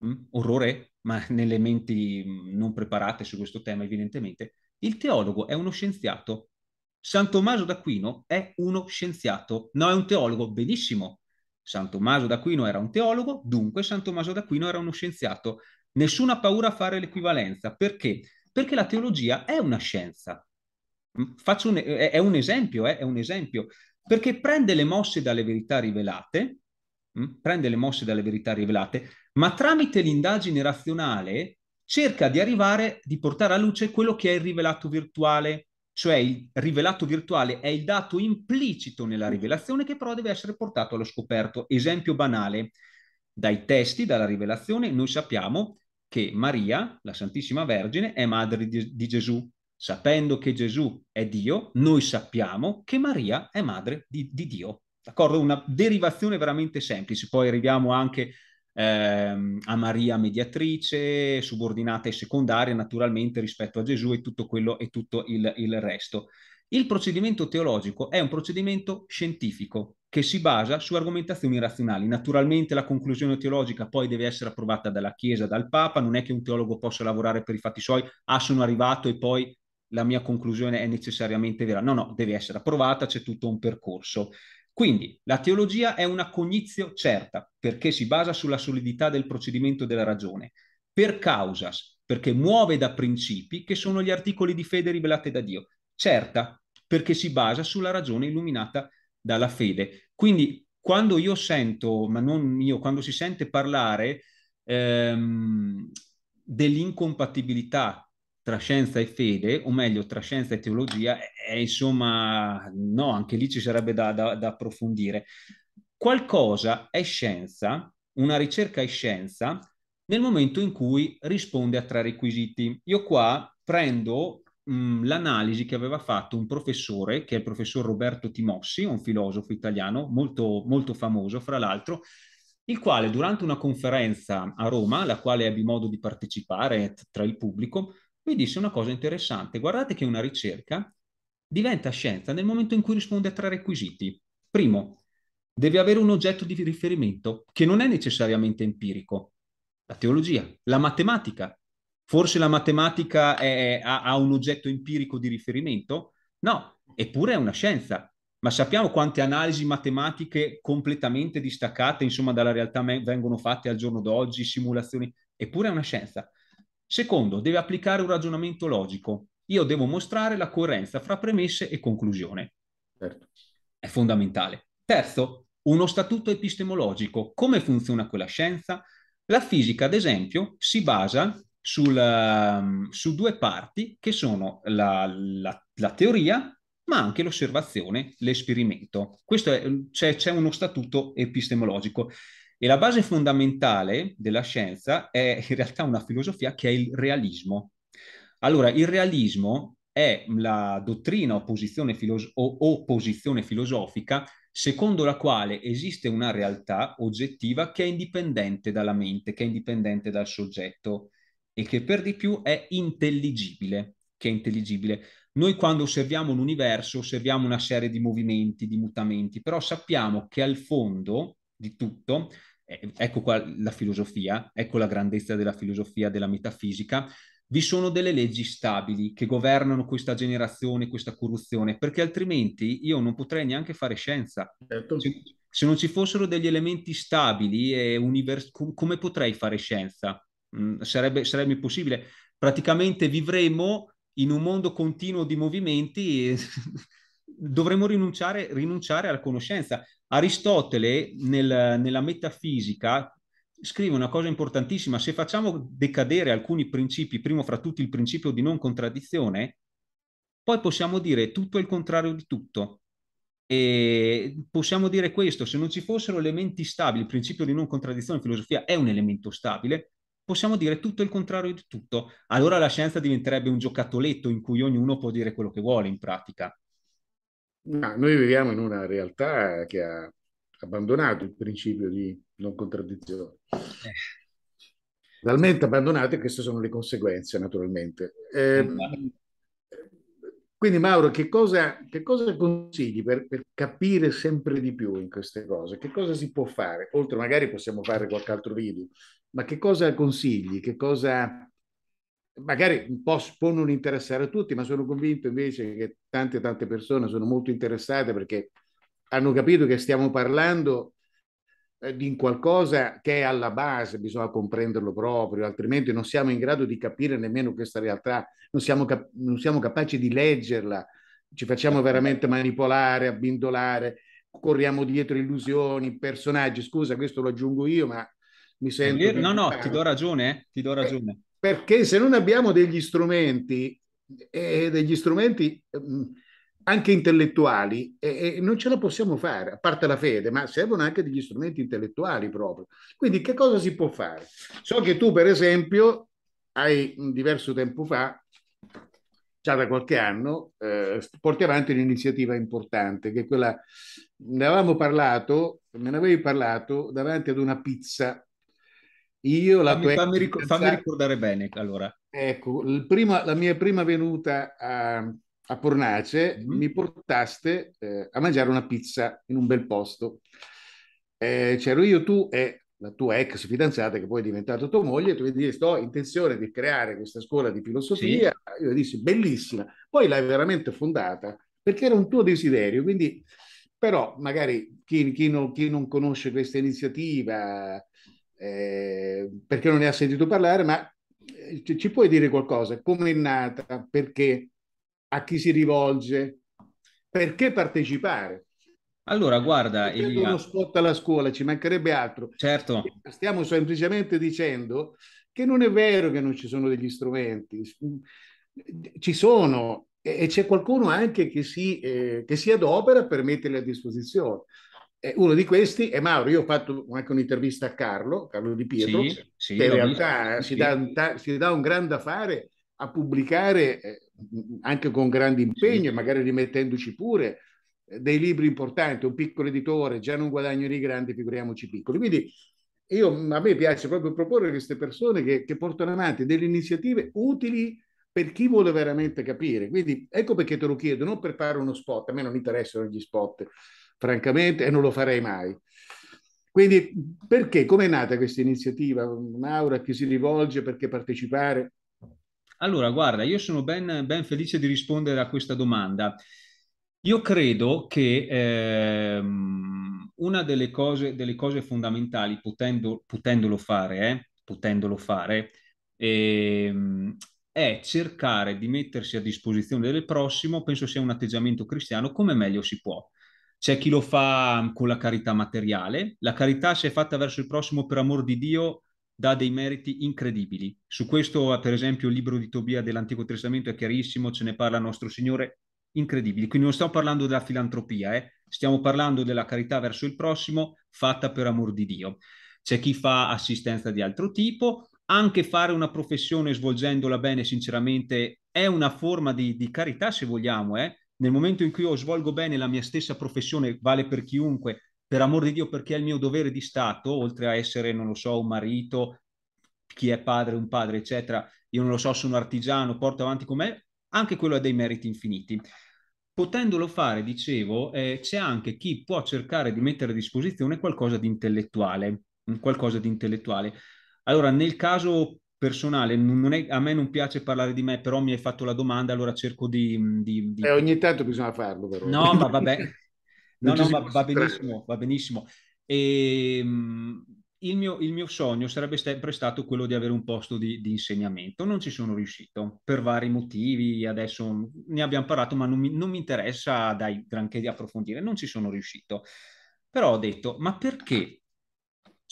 mh, mm, orrore ma nelle menti non preparate su questo tema evidentemente, il teologo è uno scienziato. San Tommaso d'Aquino è uno scienziato, no è un teologo, benissimo. San Tommaso d'Aquino era un teologo, dunque San Tommaso d'Aquino era uno scienziato. Nessuna paura a fare l'equivalenza, perché? Perché la teologia è una scienza. Faccio un, è, un esempio, eh, è un esempio, perché prende le mosse dalle verità rivelate, mh? prende le mosse dalle verità rivelate, ma tramite l'indagine razionale cerca di arrivare, di portare a luce quello che è il rivelato virtuale, cioè il rivelato virtuale è il dato implicito nella rivelazione che però deve essere portato allo scoperto. Esempio banale, dai testi, dalla rivelazione, noi sappiamo che Maria, la Santissima Vergine, è madre di, di Gesù. Sapendo che Gesù è Dio, noi sappiamo che Maria è madre di, di Dio. D'accordo? Una derivazione veramente semplice. Poi arriviamo anche ehm, a Maria mediatrice, subordinata e secondaria naturalmente rispetto a Gesù e tutto quello e tutto il, il resto. Il procedimento teologico è un procedimento scientifico che si basa su argomentazioni razionali. Naturalmente la conclusione teologica poi deve essere approvata dalla Chiesa, dal Papa, non è che un teologo possa lavorare per i fatti suoi, ah sono arrivato e poi la mia conclusione è necessariamente vera. No, no, deve essere approvata, c'è tutto un percorso. Quindi la teologia è una cognizio certa perché si basa sulla solidità del procedimento della ragione, per causas, perché muove da principi che sono gli articoli di fede rivelati da Dio, certa perché si basa sulla ragione illuminata dalla fede. Quindi quando io sento, ma non io, quando si sente parlare ehm, dell'incompatibilità tra scienza e fede, o meglio tra scienza e teologia, è insomma, no, anche lì ci sarebbe da, da, da approfondire. Qualcosa è scienza, una ricerca è scienza, nel momento in cui risponde a tre requisiti. Io qua prendo mh, mm, l'analisi che aveva fatto un professore, che è il professor Roberto Timossi, un filosofo italiano molto, molto famoso, fra l'altro, il quale durante una conferenza a Roma, alla quale ebbi modo di partecipare tra il pubblico, mi disse una cosa interessante. Guardate che una ricerca diventa scienza nel momento in cui risponde a tre requisiti. Primo, deve avere un oggetto di riferimento che non è necessariamente empirico. La teologia, la matematica. Forse la matematica è, ha, ha un oggetto empirico di riferimento? No, eppure è una scienza. Ma sappiamo quante analisi matematiche completamente distaccate, insomma, dalla realtà vengono fatte al giorno d'oggi, simulazioni, eppure è una scienza. Secondo, deve applicare un ragionamento logico. Io devo mostrare la coerenza fra premesse e conclusione. Certo. È fondamentale. Terzo, uno statuto epistemologico. Come funziona quella scienza? La fisica, ad esempio, si basa sul, ehm, su due parti che sono la, la, la teoria ma anche l'osservazione, l'esperimento. Questo è, c'è, c'è uno statuto epistemologico. E la base fondamentale della scienza è in realtà una filosofia che è il realismo. Allora, il realismo è la dottrina o posizione, filoso- o, o posizione filosofica secondo la quale esiste una realtà oggettiva che è indipendente dalla mente, che è indipendente dal soggetto e che per di più è intelligibile, Che è intelligibile. Noi quando osserviamo l'universo osserviamo una serie di movimenti, di mutamenti, però sappiamo che al fondo di tutto. Eh, ecco qua la filosofia, ecco la grandezza della filosofia, della metafisica. Vi sono delle leggi stabili che governano questa generazione, questa corruzione, perché altrimenti io non potrei neanche fare scienza. Certo. Se, se, non ci fossero degli elementi stabili, e univers- come potrei fare scienza? Mm, sarebbe, sarebbe impossibile. Praticamente vivremo in un mondo continuo di movimenti. E... dovremmo rinunciare, rinunciare, alla conoscenza. Aristotele nel, nella metafisica scrive una cosa importantissima, se facciamo decadere alcuni principi, primo fra tutti il principio di non contraddizione, poi possiamo dire tutto è il contrario di tutto. E possiamo dire questo, se non ci fossero elementi stabili, il principio di non contraddizione in filosofia è un elemento stabile, possiamo dire tutto il contrario di tutto. Allora la scienza diventerebbe un giocattoletta in cui ognuno può dire quello che vuole in pratica. Ma noi viviamo in una realtà che ha abbandonato il principio di non contraddizione. Eh. Talmente abbandonato e queste sono le conseguenze, naturalmente. Ehm, eh, quindi Mauro, che cosa, che cosa consigli per, per, capire sempre di più in queste cose? Che cosa si può fare? Oltre magari possiamo fare qualche altro video, ma che cosa consigli? Che cosa magari un po' può non interessare a tutti, ma sono convinto invece che tante tante persone sono molto interessate perché hanno capito che stiamo parlando eh, di qualcosa che è alla base, bisogna comprenderlo proprio, altrimenti non siamo in grado di capire nemmeno questa realtà, non siamo, cap- non siamo capaci di leggerla, ci facciamo veramente manipolare, abbindolare, corriamo dietro illusioni, personaggi, scusa, questo lo aggiungo io, ma mi sento... No, no, eh, ti do ragione, ti do ragione perché se non abbiamo degli strumenti, eh, degli strumenti eh, anche intellettuali, eh, non ce la possiamo fare, a parte la fede, ma servono anche degli strumenti intellettuali proprio. Quindi che cosa si può fare? So che tu, per esempio, hai un mm, diverso tempo fa, già da qualche anno, eh, porti avanti un'iniziativa importante, che è quella, ne avevamo parlato, me ne avevi parlato davanti ad una pizza io la fammi, fammi, ric- fammi ricordare bene allora. Ecco, prima, la mia prima venuta a, a Pornace mm-hmm. mi portaste eh, a mangiare una pizza in un bel posto. Eh, c'ero io, tu e la tua ex fidanzata che poi è diventata tua moglie, tu mi dici sto intenzione di creare questa scuola di filosofia, sì. io dissi bellissima, poi l'hai veramente fondata perché era un tuo desiderio, quindi però magari chi, chi, non, chi non conosce questa iniziativa eh, perché non ne ha sentito parlare, ma eh, ci puoi dire qualcosa? Come è nata? Perché? A chi si rivolge? Perché partecipare? Allora, guarda, perché Elia... uno spot alla scuola, ci mancherebbe altro. Certo. Stiamo semplicemente dicendo che non è vero che non ci sono degli strumenti. Ci sono e c'è qualcuno anche che si, eh, che si adopera per metterli a disposizione uno di questi è Mauro. Io ho fatto anche un'intervista a Carlo, Carlo Di Pietro, sì, che sì, in realtà si dà, un, si dà, un gran da fare a pubblicare eh, anche con grande impegno, sì. magari rimettendoci pure eh, dei libri importanti, un piccolo editore, già non guadagno di grandi, figuriamoci piccoli. Quindi io, a me piace proprio proporre queste persone che, che portano avanti delle iniziative utili per chi vuole veramente capire. Quindi ecco perché te lo chiedo, non per fare uno spot, a me non interessano gli spot, francamente, e non lo farei mai. Quindi perché, come è nata questa iniziativa? Maura, a chi si rivolge, perché partecipare? Allora, guarda, io sono ben, ben felice di rispondere a questa domanda. Io credo che ehm, una delle cose, delle cose, fondamentali, potendo, potendolo fare, eh, potendolo fare ehm, è cercare di mettersi a disposizione del prossimo, penso sia un atteggiamento cristiano, come meglio si può. C'è chi lo fa con la carità materiale. La carità, se fatta verso il prossimo, per amor di Dio, dà dei meriti incredibili. Su questo, per esempio, il libro di Tobia dell'Antico Testamento è chiarissimo, ce ne parla nostro Signore, incredibili. Quindi non stiamo parlando della filantropia, eh? stiamo parlando della carità verso il prossimo fatta per amor di Dio. C'è chi fa assistenza di altro tipo, anche fare una professione svolgendola bene, sinceramente, è una forma di, di carità, se vogliamo, eh? nel momento in cui io svolgo bene la mia stessa professione, vale per chiunque, per amor di Dio, perché è il mio dovere di Stato, oltre a essere, non lo so, un marito, chi è padre, un padre, eccetera, io non lo so, sono artigiano, porto avanti con me, anche quello ha dei meriti infiniti. Potendolo fare, dicevo, eh, c'è anche chi può cercare di mettere a disposizione qualcosa di intellettuale, qualcosa di intellettuale. Allora, nel caso personale, non è, a me non piace parlare di me, però mi hai fatto la domanda, allora cerco di... Mm, di, di... Eh, ogni tanto bisogna farlo però. No, ma vabbè, no, no, va, va, benissimo, va benissimo. E, ehm, il, mio, il, mio, sogno sarebbe sempre stato quello di avere un posto di, di, insegnamento, non ci sono riuscito per vari motivi, adesso ne abbiamo parlato, ma non mi, non mi interessa dai granché di approfondire, non ci sono riuscito. Però ho detto, ma perché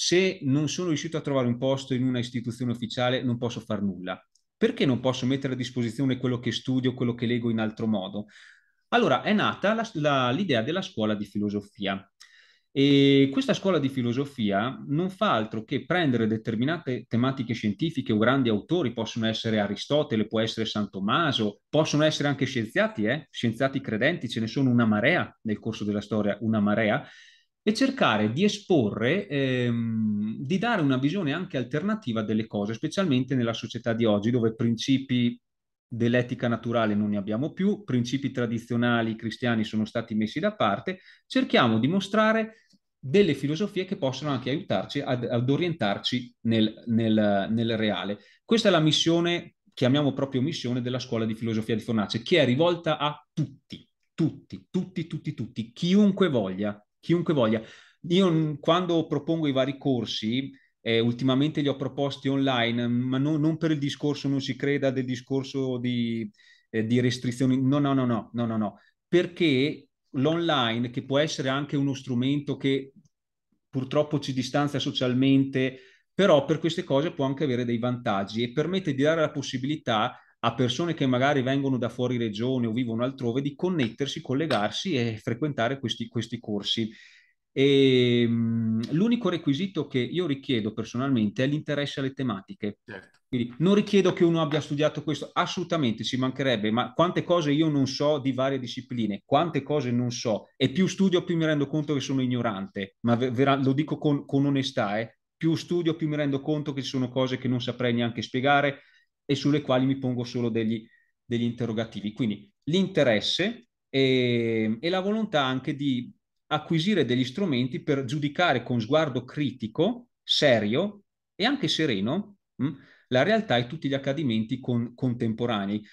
se non sono riuscito a trovare un posto in una istituzione ufficiale non posso far nulla. Perché non posso mettere a disposizione quello che studio, quello che leggo in altro modo? Allora è nata la, la, l'idea della scuola di filosofia. E questa scuola di filosofia non fa altro che prendere determinate tematiche scientifiche o grandi autori, possono essere Aristotele, può essere San Tommaso, possono essere anche scienziati, eh? scienziati credenti, ce ne sono una marea nel corso della storia, una marea, e cercare di esporre, ehm, di dare una visione anche alternativa delle cose, specialmente nella società di oggi dove principi dell'etica naturale non ne abbiamo più, principi tradizionali cristiani sono stati messi da parte, cerchiamo di mostrare delle filosofie che possono anche aiutarci ad, ad orientarci nel, nel, nel reale. Questa è la missione, chiamiamo proprio missione, della scuola di filosofia di Fornace, che è rivolta a tutti, tutti, tutti, tutti, tutti, chiunque voglia chiunque voglia. Io quando propongo i vari corsi, eh, ultimamente li ho proposti online, ma no, non per il discorso, non si creda del discorso di, eh, di restrizioni, no, no, no, no, no, no, no, perché l'online, che può essere anche uno strumento che purtroppo ci distanzia socialmente, però per queste cose può anche avere dei vantaggi e permette di dare la possibilità a persone che magari vengono da fuori regione o vivono altrove di connettersi, collegarsi e frequentare questi, questi corsi. E, ehm, mh, l'unico requisito che io richiedo personalmente è l'interesse alle tematiche. Certo. Quindi non richiedo che uno abbia studiato questo, assolutamente ci mancherebbe, ma quante cose io non so di varie discipline, quante cose non so, e più studio più mi rendo conto che sono ignorante, ma vera- lo dico con, con onestà, eh. più studio più mi rendo conto che ci sono cose che non saprei neanche spiegare, e sulle quali mi pongo solo degli, degli interrogativi. Quindi l'interesse e, ehm, e la volontà anche di acquisire degli strumenti per giudicare con sguardo critico, serio e anche sereno mh, hm, la realtà e tutti gli accadimenti con, contemporanei.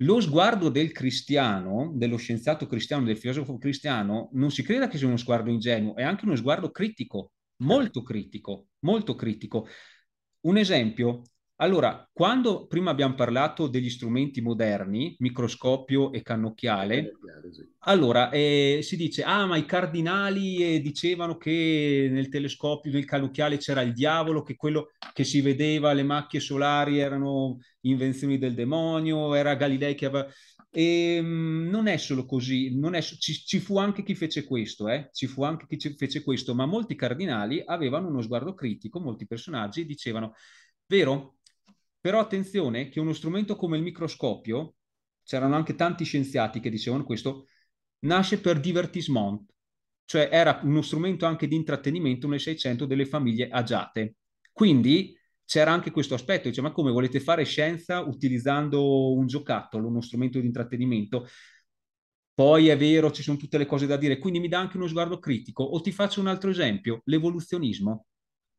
Lo sguardo del cristiano, dello scienziato cristiano, del filosofo cristiano, non si creda che sia uno sguardo ingenuo, è anche uno sguardo critico, molto critico, molto critico. Un esempio, allora, quando prima abbiamo parlato degli strumenti moderni, microscopio e cannocchiale, allora eh, si dice, ah ma i cardinali eh, dicevano che nel telescopio, nel cannocchiale c'era il diavolo, che quello che si vedeva, le macchie solari erano invenzioni del demonio, era Galilei che aveva... E, ehm, mh, non è solo così, è, ci, ci, fu anche chi fece questo, eh? ci fu anche chi fece questo, ma molti cardinali avevano uno sguardo critico, molti personaggi dicevano, vero? Però attenzione che uno strumento come il microscopio, c'erano anche tanti scienziati che dicevano questo, nasce per divertissement, cioè era uno strumento anche di intrattenimento nel 600 delle famiglie agiate. Quindi c'era anche questo aspetto, dice ma come volete fare scienza utilizzando un giocattolo, uno strumento di intrattenimento? Poi è vero, ci sono tutte le cose da dire, quindi mi dà anche uno sguardo critico. O ti faccio un altro esempio, l'evoluzionismo.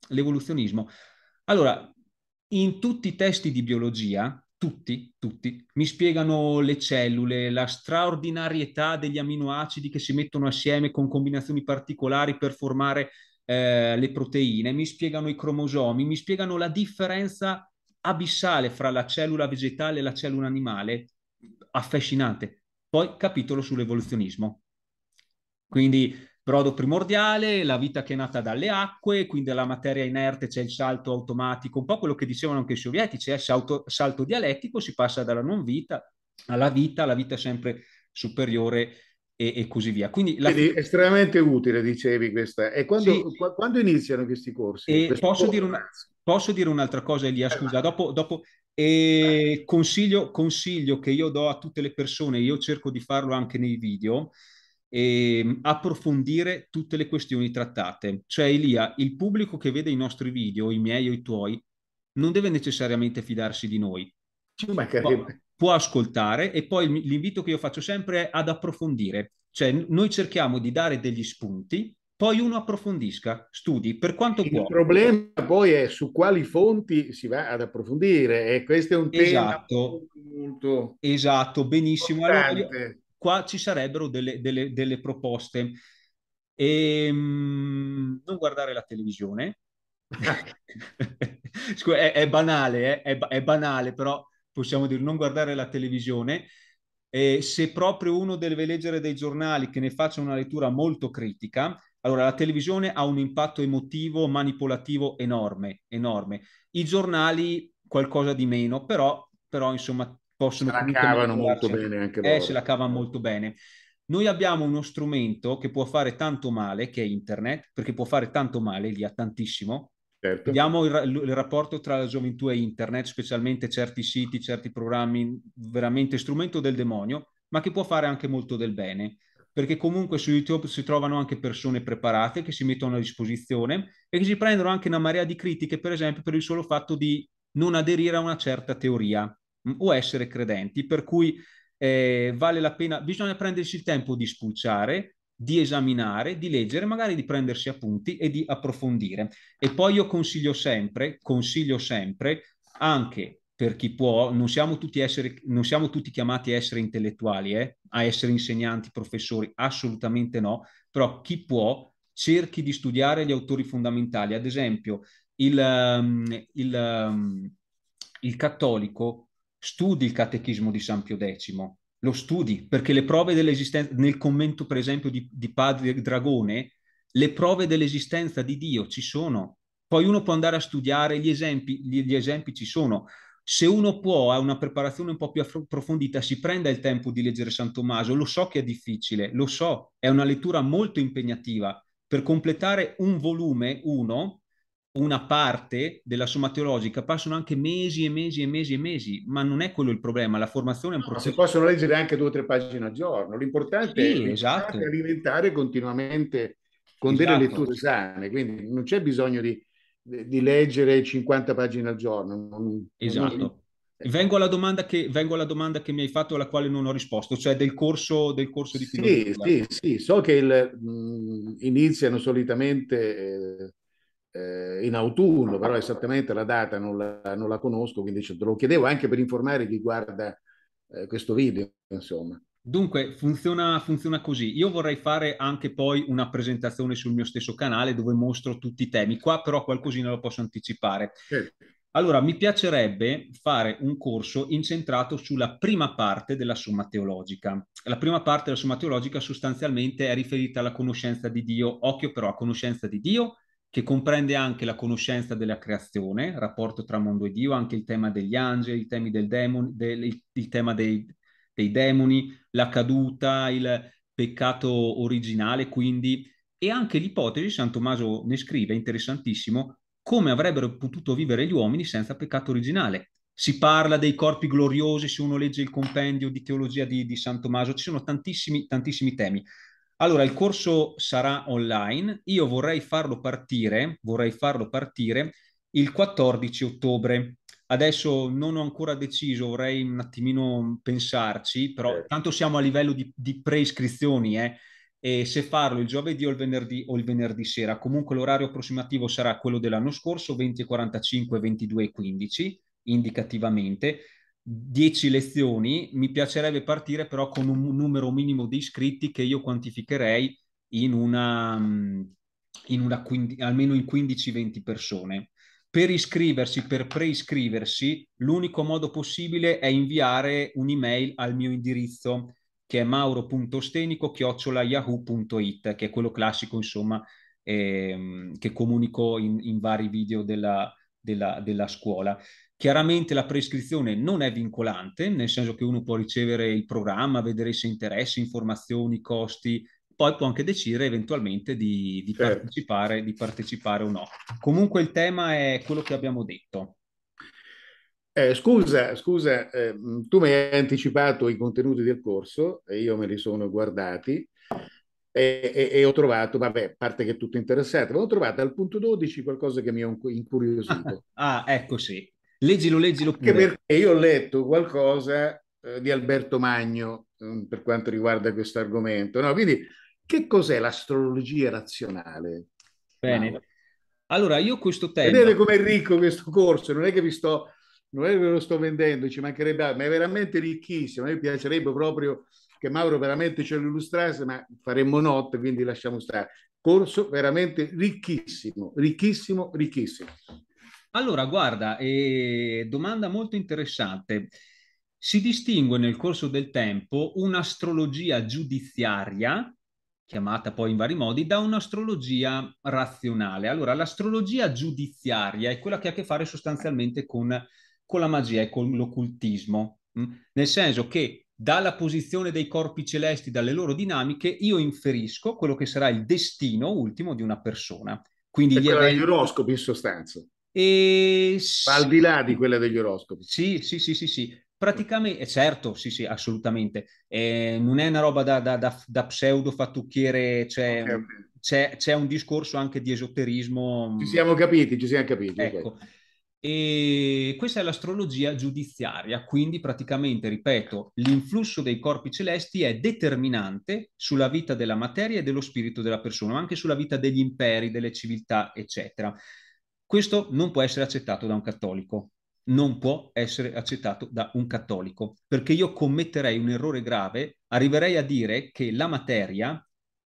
L'evoluzionismo. Allora, in tutti i testi di biologia, tutti, tutti, mi spiegano le cellule, la straordinarietà degli aminoacidi che si mettono assieme con combinazioni particolari per formare eh, le proteine, mi spiegano i cromosomi, mi spiegano la differenza abissale fra la cellula vegetale e la cellula animale, affascinante. Poi capitolo sull'evoluzionismo. Quindi brodo primordiale, la vita che è nata dalle acque, quindi la materia inerte c'è il salto automatico, un po' quello che dicevano anche i sovietici, è eh, salto, salto dialettico, si passa dalla non vita alla vita, la vita sempre superiore e, e così via. Quindi, la... Quindi estremamente utile, dicevi questa. E quando, sì. qu- quando iniziano questi corsi? Questi posso, corsi? Dire una, posso, dire un'altra cosa, Elia, scusa, dopo, dopo eh, consiglio, consiglio che io do a tutte le persone, io cerco di farlo anche nei video, e ehm, approfondire tutte le questioni trattate. Cioè, Elia, il pubblico che vede i nostri video, i miei o i tuoi, non deve necessariamente fidarsi di noi. Può, può ascoltare e poi l'invito che io faccio sempre è ad approfondire. Cioè, noi cerchiamo di dare degli spunti, poi uno approfondisca, studi per quanto Il può. Il problema poi è su quali fonti si va ad approfondire e questo è un esatto. tema molto Esatto, benissimo. Allora, qua ci sarebbero delle, delle, delle proposte. E, ehm, mh, non guardare la televisione, Scusa, è, è, banale, eh? è, è, banale, però possiamo dire non guardare la televisione. Eh, se proprio uno deve leggere dei giornali che ne faccia una lettura molto critica, allora la televisione ha un impatto emotivo, manipolativo enorme, enorme. I giornali qualcosa di meno, però, però insomma possono... Se la cavano molto bene anche eh, loro. Eh, se la cavano molto bene. Noi abbiamo uno strumento che può fare tanto male, che è internet, perché può fare tanto male, lì ha tantissimo. Certo. Vediamo il, il, rapporto tra la gioventù e internet, specialmente certi siti, certi programmi, veramente strumento del demonio, ma che può fare anche molto del bene, perché comunque su YouTube si trovano anche persone preparate che si mettono a disposizione e che si prendono anche una marea di critiche, per esempio, per il solo fatto di non aderire a una certa teoria Mm, o essere credenti, per cui eh, vale la pena, bisogna prendersi il tempo di spulciare, di esaminare, di leggere, magari di prendersi appunti e di approfondire. E poi io consiglio sempre, consiglio sempre anche per chi può, non siamo tutti, essere, non siamo tutti chiamati a essere intellettuali, eh? a essere insegnanti, professori, assolutamente no, però chi può cerchi di studiare gli autori fondamentali. Ad esempio, il, ehm, il, ehm, il cattolico studi il catechismo di San Pio X, lo studi, perché le prove dell'esistenza, nel commento per esempio di, di Padre Dragone, le prove dell'esistenza di Dio ci sono. Poi uno può andare a studiare gli esempi, gli, gli esempi ci sono. Se uno può, ha una preparazione un po' più approfondita, si prenda il tempo di leggere San Tommaso. Lo so che è difficile, lo so, è una lettura molto impegnativa. Per completare un volume, uno, una parte della somma teologica passano anche mesi e mesi e mesi e mesi, ma non è quello il problema, la formazione è un problema. si possono leggere anche due o tre pagine al giorno, l'importante sì, è esatto. alimentare continuamente con esatto. delle letture sane, quindi non c'è bisogno di, di leggere 50 pagine al giorno. Non, esatto. Non... Vengo alla, che, vengo alla, domanda che, mi hai fatto alla quale non ho risposto, cioè del corso, del corso di filosofia. sì, sì, so che il, mh, mm, iniziano solitamente eh, eh, in autunno, però esattamente la data non la, non la conosco, quindi te lo chiedevo anche per informare chi guarda eh, questo video, insomma. Dunque, funziona, funziona, così. Io vorrei fare anche poi una presentazione sul mio stesso canale dove mostro tutti i temi. Qua però qualcosina lo posso anticipare. Certo. Allora, mi piacerebbe fare un corso incentrato sulla prima parte della somma teologica. La prima parte della somma teologica sostanzialmente è riferita alla conoscenza di Dio, occhio però a conoscenza di Dio, che comprende anche la conoscenza della creazione, il rapporto tra mondo e Dio, anche il tema degli angeli, i temi del demon, del, il, il tema dei, dei demoni, la caduta, il peccato originale, quindi, e anche l'ipotesi, San Tommaso ne scrive, interessantissimo, come avrebbero potuto vivere gli uomini senza peccato originale. Si parla dei corpi gloriosi, se uno legge il compendio di teologia di, di San Tommaso, ci sono tantissimi, tantissimi temi. Allora, il corso sarà online, io vorrei farlo partire, vorrei farlo partire il 14 ottobre. Adesso non ho ancora deciso, vorrei un attimino pensarci, però certo. tanto siamo a livello di, di preiscrizioni, eh? e se farlo il giovedì o il venerdì o il venerdì sera. Comunque l'orario approssimativo sarà quello dell'anno scorso, 20.45, 22.15 indicativamente. 10 lezioni, mi piacerebbe partire però con un numero minimo di iscritti che io quantificherei in una, mm, in una quindi, almeno in 15-20 persone. Per iscriversi, per preiscriversi, l'unico modo possibile è inviare un'email al mio indirizzo che è mauro.ostenico-yahoo.it, che è quello classico, insomma, ehm, che comunico in, in vari video della, della, della scuola. Chiaramente la prescrizione non è vincolante, nel senso che uno può ricevere il programma, vedere se interessa, informazioni, costi, poi può anche decidere eventualmente di, di, certo. partecipare, di, partecipare, o no. Comunque il tema è quello che abbiamo detto. Eh, scusa, scusa eh, tu mi hai anticipato i contenuti del corso e io me li sono guardati e, e, e ho trovato, vabbè, a parte che è tutto interessante, ma ho trovato al punto 12 qualcosa che mi ha incuriosito. ah, ecco sì. Leggilo, leggilo pure. Anche perché io ho letto qualcosa eh, di Alberto Magno eh, per quanto riguarda questo argomento. No? Quindi, che cos'è l'astrologia razionale? Bene. No. Allora, io questo tema... Vedete com'è ricco questo corso, non è che vi sto non è che lo sto vendendo, ci mancherebbe ma è veramente ricchissimo. A me piacerebbe proprio che Mauro veramente ce lo illustrasse, ma faremmo notte, quindi lasciamo stare. Corso veramente ricchissimo, ricchissimo, ricchissimo. Allora, guarda, eh, domanda molto interessante. Si distingue nel corso del tempo un'astrologia giudiziaria, chiamata poi in vari modi, da un'astrologia razionale. Allora, l'astrologia giudiziaria è quella che ha a che fare sostanzialmente con, con la magia e con l'occultismo, mm? nel senso che dalla posizione dei corpi celesti, dalle loro dinamiche, io inferisco quello che sarà il destino ultimo di una persona. Quindi è cioè, gli, eventi... degli oroscopi in sostanza. E... al di là di quella degli oroscopi. Sì, sì, sì, sì, sì. Praticamente, eh, certo, sì, sì, assolutamente. Eh, non è una roba da, da, da, da pseudo fattucchiere, cioè, okay. c'è, c'è, un discorso anche di esoterismo. Ci mm. siamo capiti, ci siamo capiti. Ecco. Okay. E questa è l'astrologia giudiziaria, quindi praticamente, ripeto, l'influsso dei corpi celesti è determinante sulla vita della materia e dello spirito della persona, ma anche sulla vita degli imperi, delle civiltà, eccetera. Questo non può essere accettato da un cattolico, non può essere accettato da un cattolico, perché io commetterei un errore grave, arriverei a dire che la materia,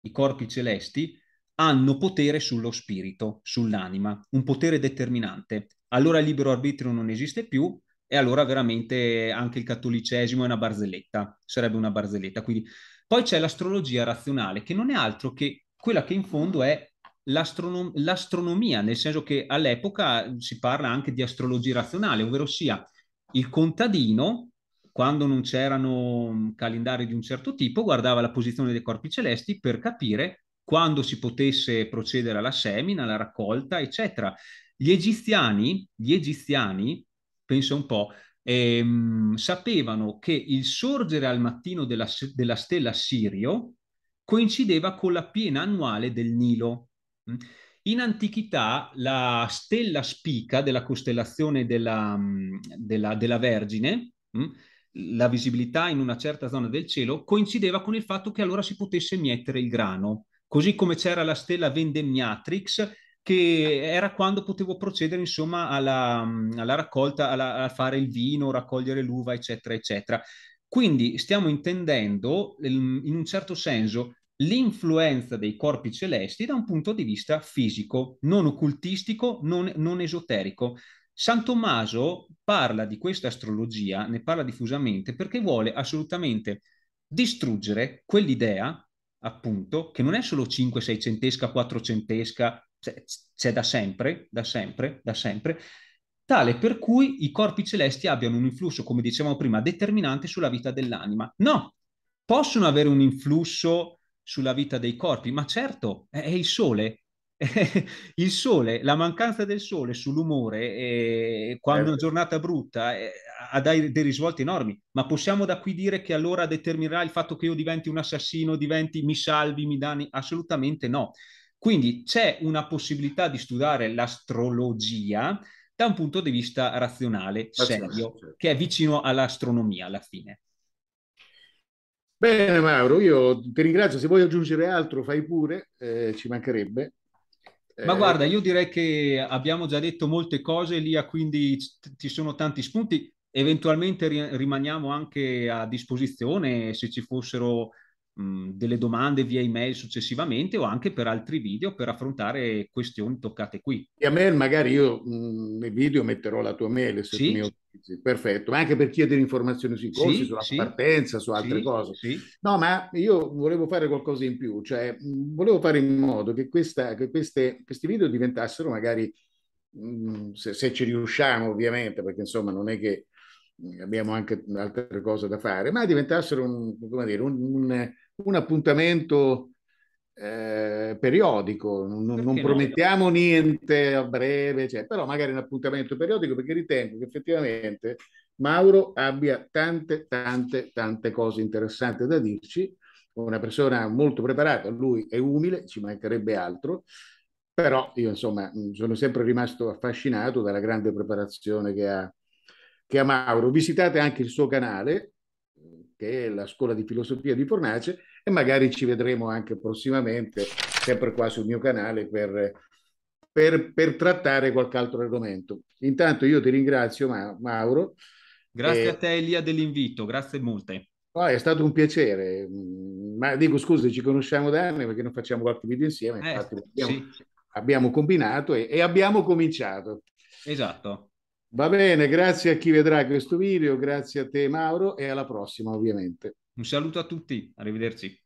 i corpi celesti, hanno potere sullo spirito, sull'anima, un potere determinante allora il libero arbitrio non esiste più e allora veramente anche il cattolicesimo è una barzelletta, sarebbe una barzelletta. Quindi... Poi c'è l'astrologia razionale, che non è altro che quella che in fondo è l'astronom- l'astronomia, nel senso che all'epoca si parla anche di astrologia razionale, ovvero sia il contadino quando non c'erano calendari di un certo tipo, guardava la posizione dei corpi celesti per capire quando si potesse procedere alla semina, alla raccolta, eccetera. Gli egiziani, gli egiziani pensa un po', ehm, sapevano che il sorgere al mattino della, della stella Sirio coincideva con la piena annuale del Nilo. Mm? In antichità la stella spica della costellazione della, mm, della, della Vergine, mm? la visibilità in una certa zona del cielo, coincideva con il fatto che allora si potesse mietere il grano. Così come c'era la stella Vendemmiatrix, che era quando potevo procedere insomma alla, alla raccolta, alla, a fare il vino, raccogliere l'uva, eccetera, eccetera. Quindi stiamo intendendo, in un certo senso, l'influenza dei corpi celesti da un punto di vista fisico, non occultistico, non, non esoterico. San Tommaso parla di questa astrologia, ne parla diffusamente, perché vuole assolutamente distruggere quell'idea, appunto, che non è solo 5, 6 centesca, 4 centesca, c'è, c'è da sempre, da sempre, da sempre, tale per cui i corpi celesti abbiano un influsso, come dicevamo prima, determinante sulla vita dell'anima. No, possono avere un influsso sulla vita dei corpi, ma certo, è, è il sole. il sole, la mancanza del sole sull'umore, eh, quando è una certo. giornata brutta, eh, ha dei, dei, risvolti enormi. Ma possiamo da qui dire che allora determinerà il fatto che io diventi un assassino, diventi, mi salvi, mi danni? Assolutamente no. Quindi c'è una possibilità di studiare l'astrologia da un punto di vista razionale, serio, che è vicino all'astronomia alla fine. Bene Mauro, io ti ringrazio, se vuoi aggiungere altro fai pure, eh, ci mancherebbe. Ma guarda, eh, io direi che abbiamo già detto molte cose, Lia, quindi ci sono tanti spunti. Eventualmente rimaniamo anche a disposizione se ci fossero delle domande via email successivamente o anche per altri video per affrontare questioni toccate qui. E a me magari io mh, nei video metterò la tua mail se sì. tu mi utilizzi, perfetto, ma anche per chiedere informazioni sui corsi, sì, sulla sì. partenza, su altre cose. No, ma io volevo fare qualcosa in più, cioè mh, volevo fare in modo che, questa, che queste, questi video diventassero magari... Se, se, ci riusciamo ovviamente, perché insomma non è che abbiamo anche altre cose da fare, ma diventassero un, dire, un, un, un appuntamento eh, periodico, non, non promettiamo no? niente a breve, cioè, però magari un appuntamento periodico perché ritengo che effettivamente Mauro abbia tante, tante, tante cose interessanti da dirci, una persona molto preparata, lui è umile, ci mancherebbe altro, però io insomma mm, sono sempre rimasto affascinato dalla grande preparazione che ha, che ha Mauro. Visitate anche il suo canale, che è la Scuola di Filosofia di Fornace, e magari ci vedremo anche prossimamente, sempre qua sul mio canale, per, per, per trattare qualche altro argomento. Intanto io ti ringrazio, Ma- Mauro. Grazie e... a te Elia dell'invito, grazie molte. Oh, è stato un piacere, mm, ma dico scusa, ci conosciamo da anni perché non facciamo qualche video insieme, eh, abbiamo, sì. abbiamo, combinato e, e abbiamo cominciato. Esatto. Va bene, grazie a chi vedrà questo video, grazie a te Mauro e alla prossima ovviamente. Un saluto a tutti, arrivederci.